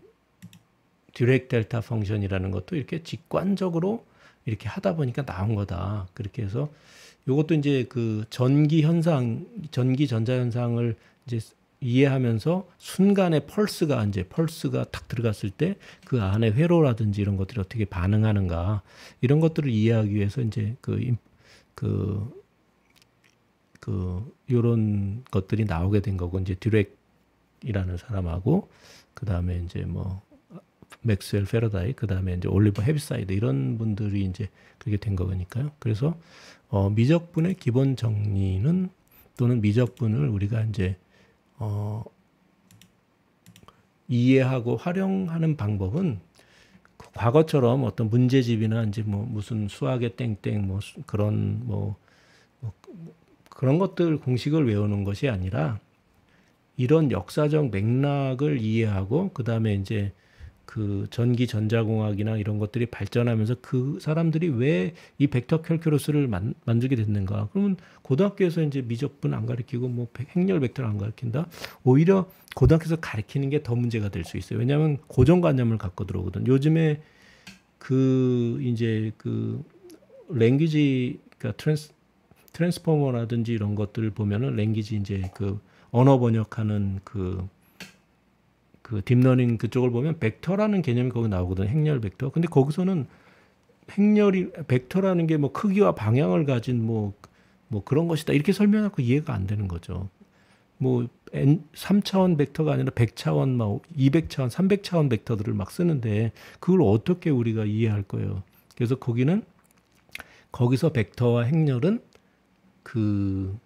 듀렉 델타 펑션이라는 것도 이렇게 직관적으로 이렇게 하다 보니까 나온 거다. 그렇게 해서 이것도 이제 그 전기 현상, 전기 전자 현상을 이제 이해하면서 순간에 펄스가 이제 펄스가 탁 들어갔을 때 그 안에 회로라든지 이런 것들이 어떻게 반응하는가 이런 것들을 이해하기 위해서 이제 그 그그 그, 그 요런 것들이 나오게 된 거고 이제 듀렉 이라는 사람하고 그 다음에 이제 뭐 맥스웰 페러다이 그 다음에 이제 올리버 헤비사이드 이런 분들이 이제 그렇게 된 거니까요. 그래서 어, 미적분의 기본 정리는 또는 미적분을 우리가 이제 어, 이해하고 활용하는 방법은 그 과거처럼 어떤 문제집이나 이제 뭐 무슨 수학의 땡땡 뭐 그런 뭐, 뭐 그런 것들 공식을 외우는 것이 아니라 이런 역사적 맥락을 이해하고 그 다음에 이제 그 전기 전자공학이나 이런 것들이 발전하면서 그 사람들이 왜 이 벡터 캘큘러스를 만, 만들게 됐는가? 그러면 고등학교에서 이제 미적분 안 가르치고 뭐 행렬 벡터를 안 가르친다. 오히려 고등학교에서 가르치는 게 더 문제가 될 수 있어요. 왜냐하면 고정관념을 갖고 들어오거든. 요즘에 그 이제 그 랭귀지 그러니까 트랜스 트랜스포머라든지 이런 것들을 보면은 랭귀지 이제 그 언어 번역하는 그, 그 딥러닝 그쪽을 보면 벡터라는 개념이 거기 나오거든요. 행렬 벡터. 근데 거기서는 행렬이, 벡터라는 게 뭐 크기와 방향을 가진 뭐, 뭐 그런 것이다. 이렇게 설명하고 이해가 안 되는 거죠. 뭐, N, 3차원 벡터가 아니라 100차원, 막 뭐 200차원, 300차원 벡터들을 막 쓰는데 그걸 어떻게 우리가 이해할 거예요. 그래서 거기는 거기서 벡터와 행렬은 그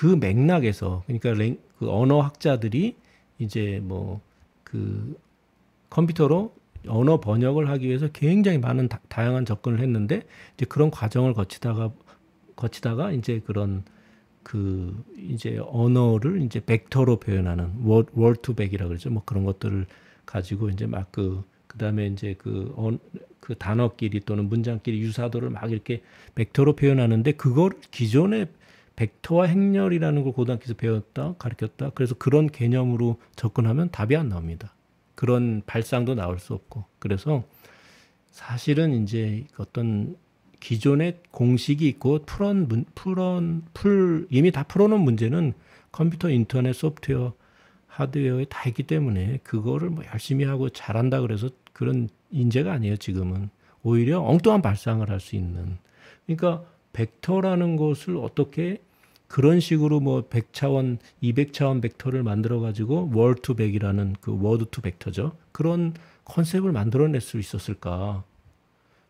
그 맥락에서 그러니까 랭, 그 언어 학자들이 이제 뭐 그 컴퓨터로 언어 번역을 하기 위해서 굉장히 많은 다, 양한 접근을 했는데 이제 그런 과정을 거치다가 거치다가 이제 그런 그 이제 언어를 이제 벡터로 표현하는 월투백이라 그러죠. 뭐 그런 것들을 가지고 이제 막 그 그다음에 이제 그, 어, 그 단어끼리 또는 문장끼리 유사도를 막 이렇게 벡터로 표현하는데 그걸 기존의 벡터와 행렬이라는 걸 고등학교에서 배웠다, 가르쳤다. 그래서 그런 개념으로 접근하면 답이 안 나옵니다. 그런 발상도 나올 수 없고. 그래서 사실은 이제 어떤 기존의 공식이 있고 풀은 풀은 풀 이미 다 풀어놓은 문제는 컴퓨터, 인터넷, 소프트웨어, 하드웨어에 다 있기 때문에 그거를 뭐 열심히 하고 잘한다 그래서 그런 인재가 아니에요 지금은 오히려 엉뚱한 발상을 할 수 있는 그러니까 벡터라는 것을 어떻게 그런 식으로 뭐 100차원, 200차원 벡터를 만들어 가지고 월투백이라는 그 워드 투 벡터죠. 그런 컨셉을 만들어낼 수 있었을까?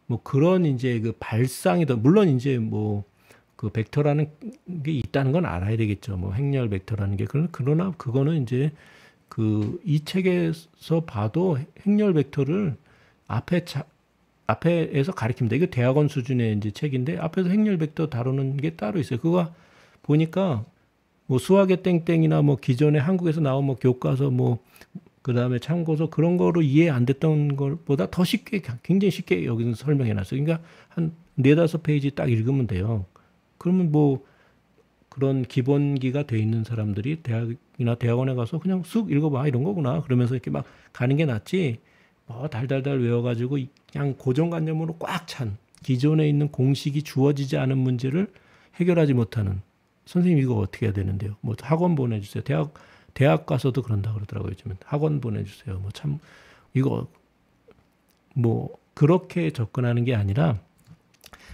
뭐 그런 이제 그 발상이다. 물론 이제 뭐 그 벡터라는 게 있다는 건 알아야 되겠죠. 뭐 행렬 벡터라는 게 그러나 그거는 이제 그 이 책에서 봐도 행렬 벡터를 앞에 차, 앞에서 가리킵니다. 이거 대학원 수준의 이제 책인데 앞에서 행렬 벡터 다루는 게 따로 있어요. 그거 보니까 뭐 수학의 땡땡이나 뭐 기존에 한국에서 나온 뭐 교과서 뭐 그다음에 참고서 그런 거로 이해 안 됐던 것보다 더 쉽게 굉장히 쉽게 여기서 설명해 놨어요. 그러니까 한 네다섯 페이지 딱 읽으면 돼요. 그러면 뭐 그런 기본기가 돼 있는 사람들이 대학이나 대학원에 가서 그냥 쑥 읽어봐 이런 거구나 그러면서 이렇게 막 가는 게 낫지 뭐 달달달 외워가지고 그냥 고정관념으로 꽉 찬 기존에 있는 공식이 주어지지 않은 문제를 해결하지 못하는 선생님 이거 어떻게 해야 되는데요? 뭐 학원 보내주세요. 대학 대학 가서도 그런다 그러더라고요. 요즘 학원 보내주세요. 뭐 참 이거 뭐 그렇게 접근하는 게 아니라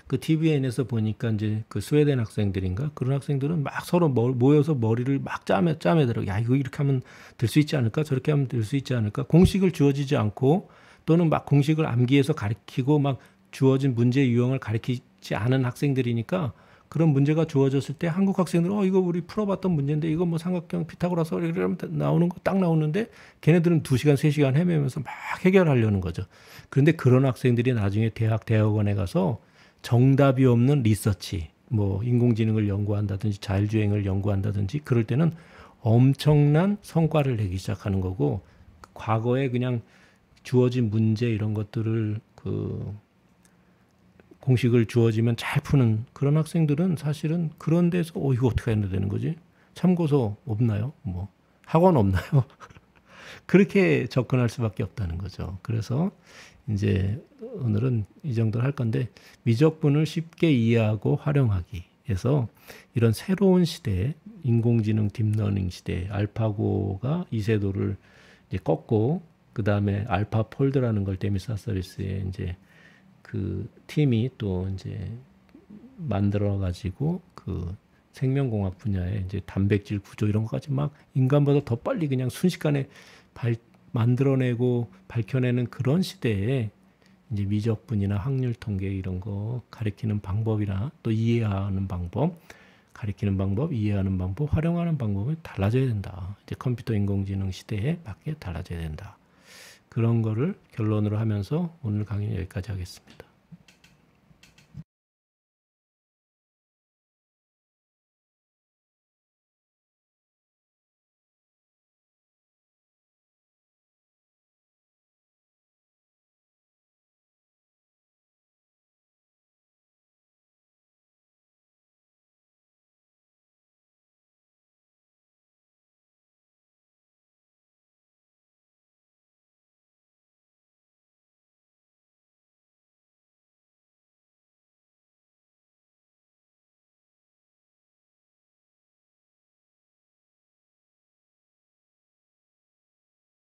그 TVN에서 보니까 이제 그 스웨덴 학생들인가 그런 학생들은 막 서로 모여서 머리를 막 짜매 짜매더라고. 야 이거 이렇게 하면 될 수 있지 않을까? 저렇게 하면 될 수 있지 않을까? 공식을 주어지지 않고 또는 막 공식을 암기해서 가르키고막 주어진 문제 유형을 가르키지 않은 학생들이니까 그런 문제가 주어졌을 때 한국 학생들은 어 이거 우리 풀어봤던 문제인데 이거 뭐 삼각형 피타고라스 이러면 나오는 거 딱 나오는데 걔네들은 두시간세시간 헤매면서 막 해결하려는 거죠. 그런데 그런 학생들이 나중에 대학 대학원에 가서 정답이 없는 리서치 뭐 인공지능을 연구한다든지 자율주행을 연구한다든지 그럴 때는 엄청난 성과를 내기 시작하는 거고 과거에 그냥 주어진 문제 이런 것들을 그 공식을 주어지면 잘 푸는 그런 학생들은 사실은 그런 데서 어 이거 어떻게 해야 되는 거지? 참고서 없나요? 뭐 학원 없나요? 그렇게 접근할 수밖에 없다는 거죠. 그래서 이제 오늘은 이 정도로 할 건데 미적분을 쉽게 이해하고 활용하기 해서 이런 새로운 시대 인공지능 딥러닝 시대 알파고가 이세도를 이제 꺾고 그 다음에 알파 폴드라는 걸 데미사 서비스에 이제 그 팀이 또 이제 만들어 가지고 그 생명공학 분야에 이제 단백질 구조 이런 것까지 막 인간보다 더 빨리 그냥 순식간에 발, 만들어내고 밝혀내는 그런 시대에 이제 미적분이나 확률 통계 이런 거 가리키는 방법이나 또 이해하는 방법, 가리키는 방법, 이해하는 방법, 활용하는 방법이 달라져야 된다. 이제 컴퓨터 인공지능 시대에 맞게 달라져야 된다. 그런 거를 결론으로 하면서 오늘 강의 여기까지 하겠습니다.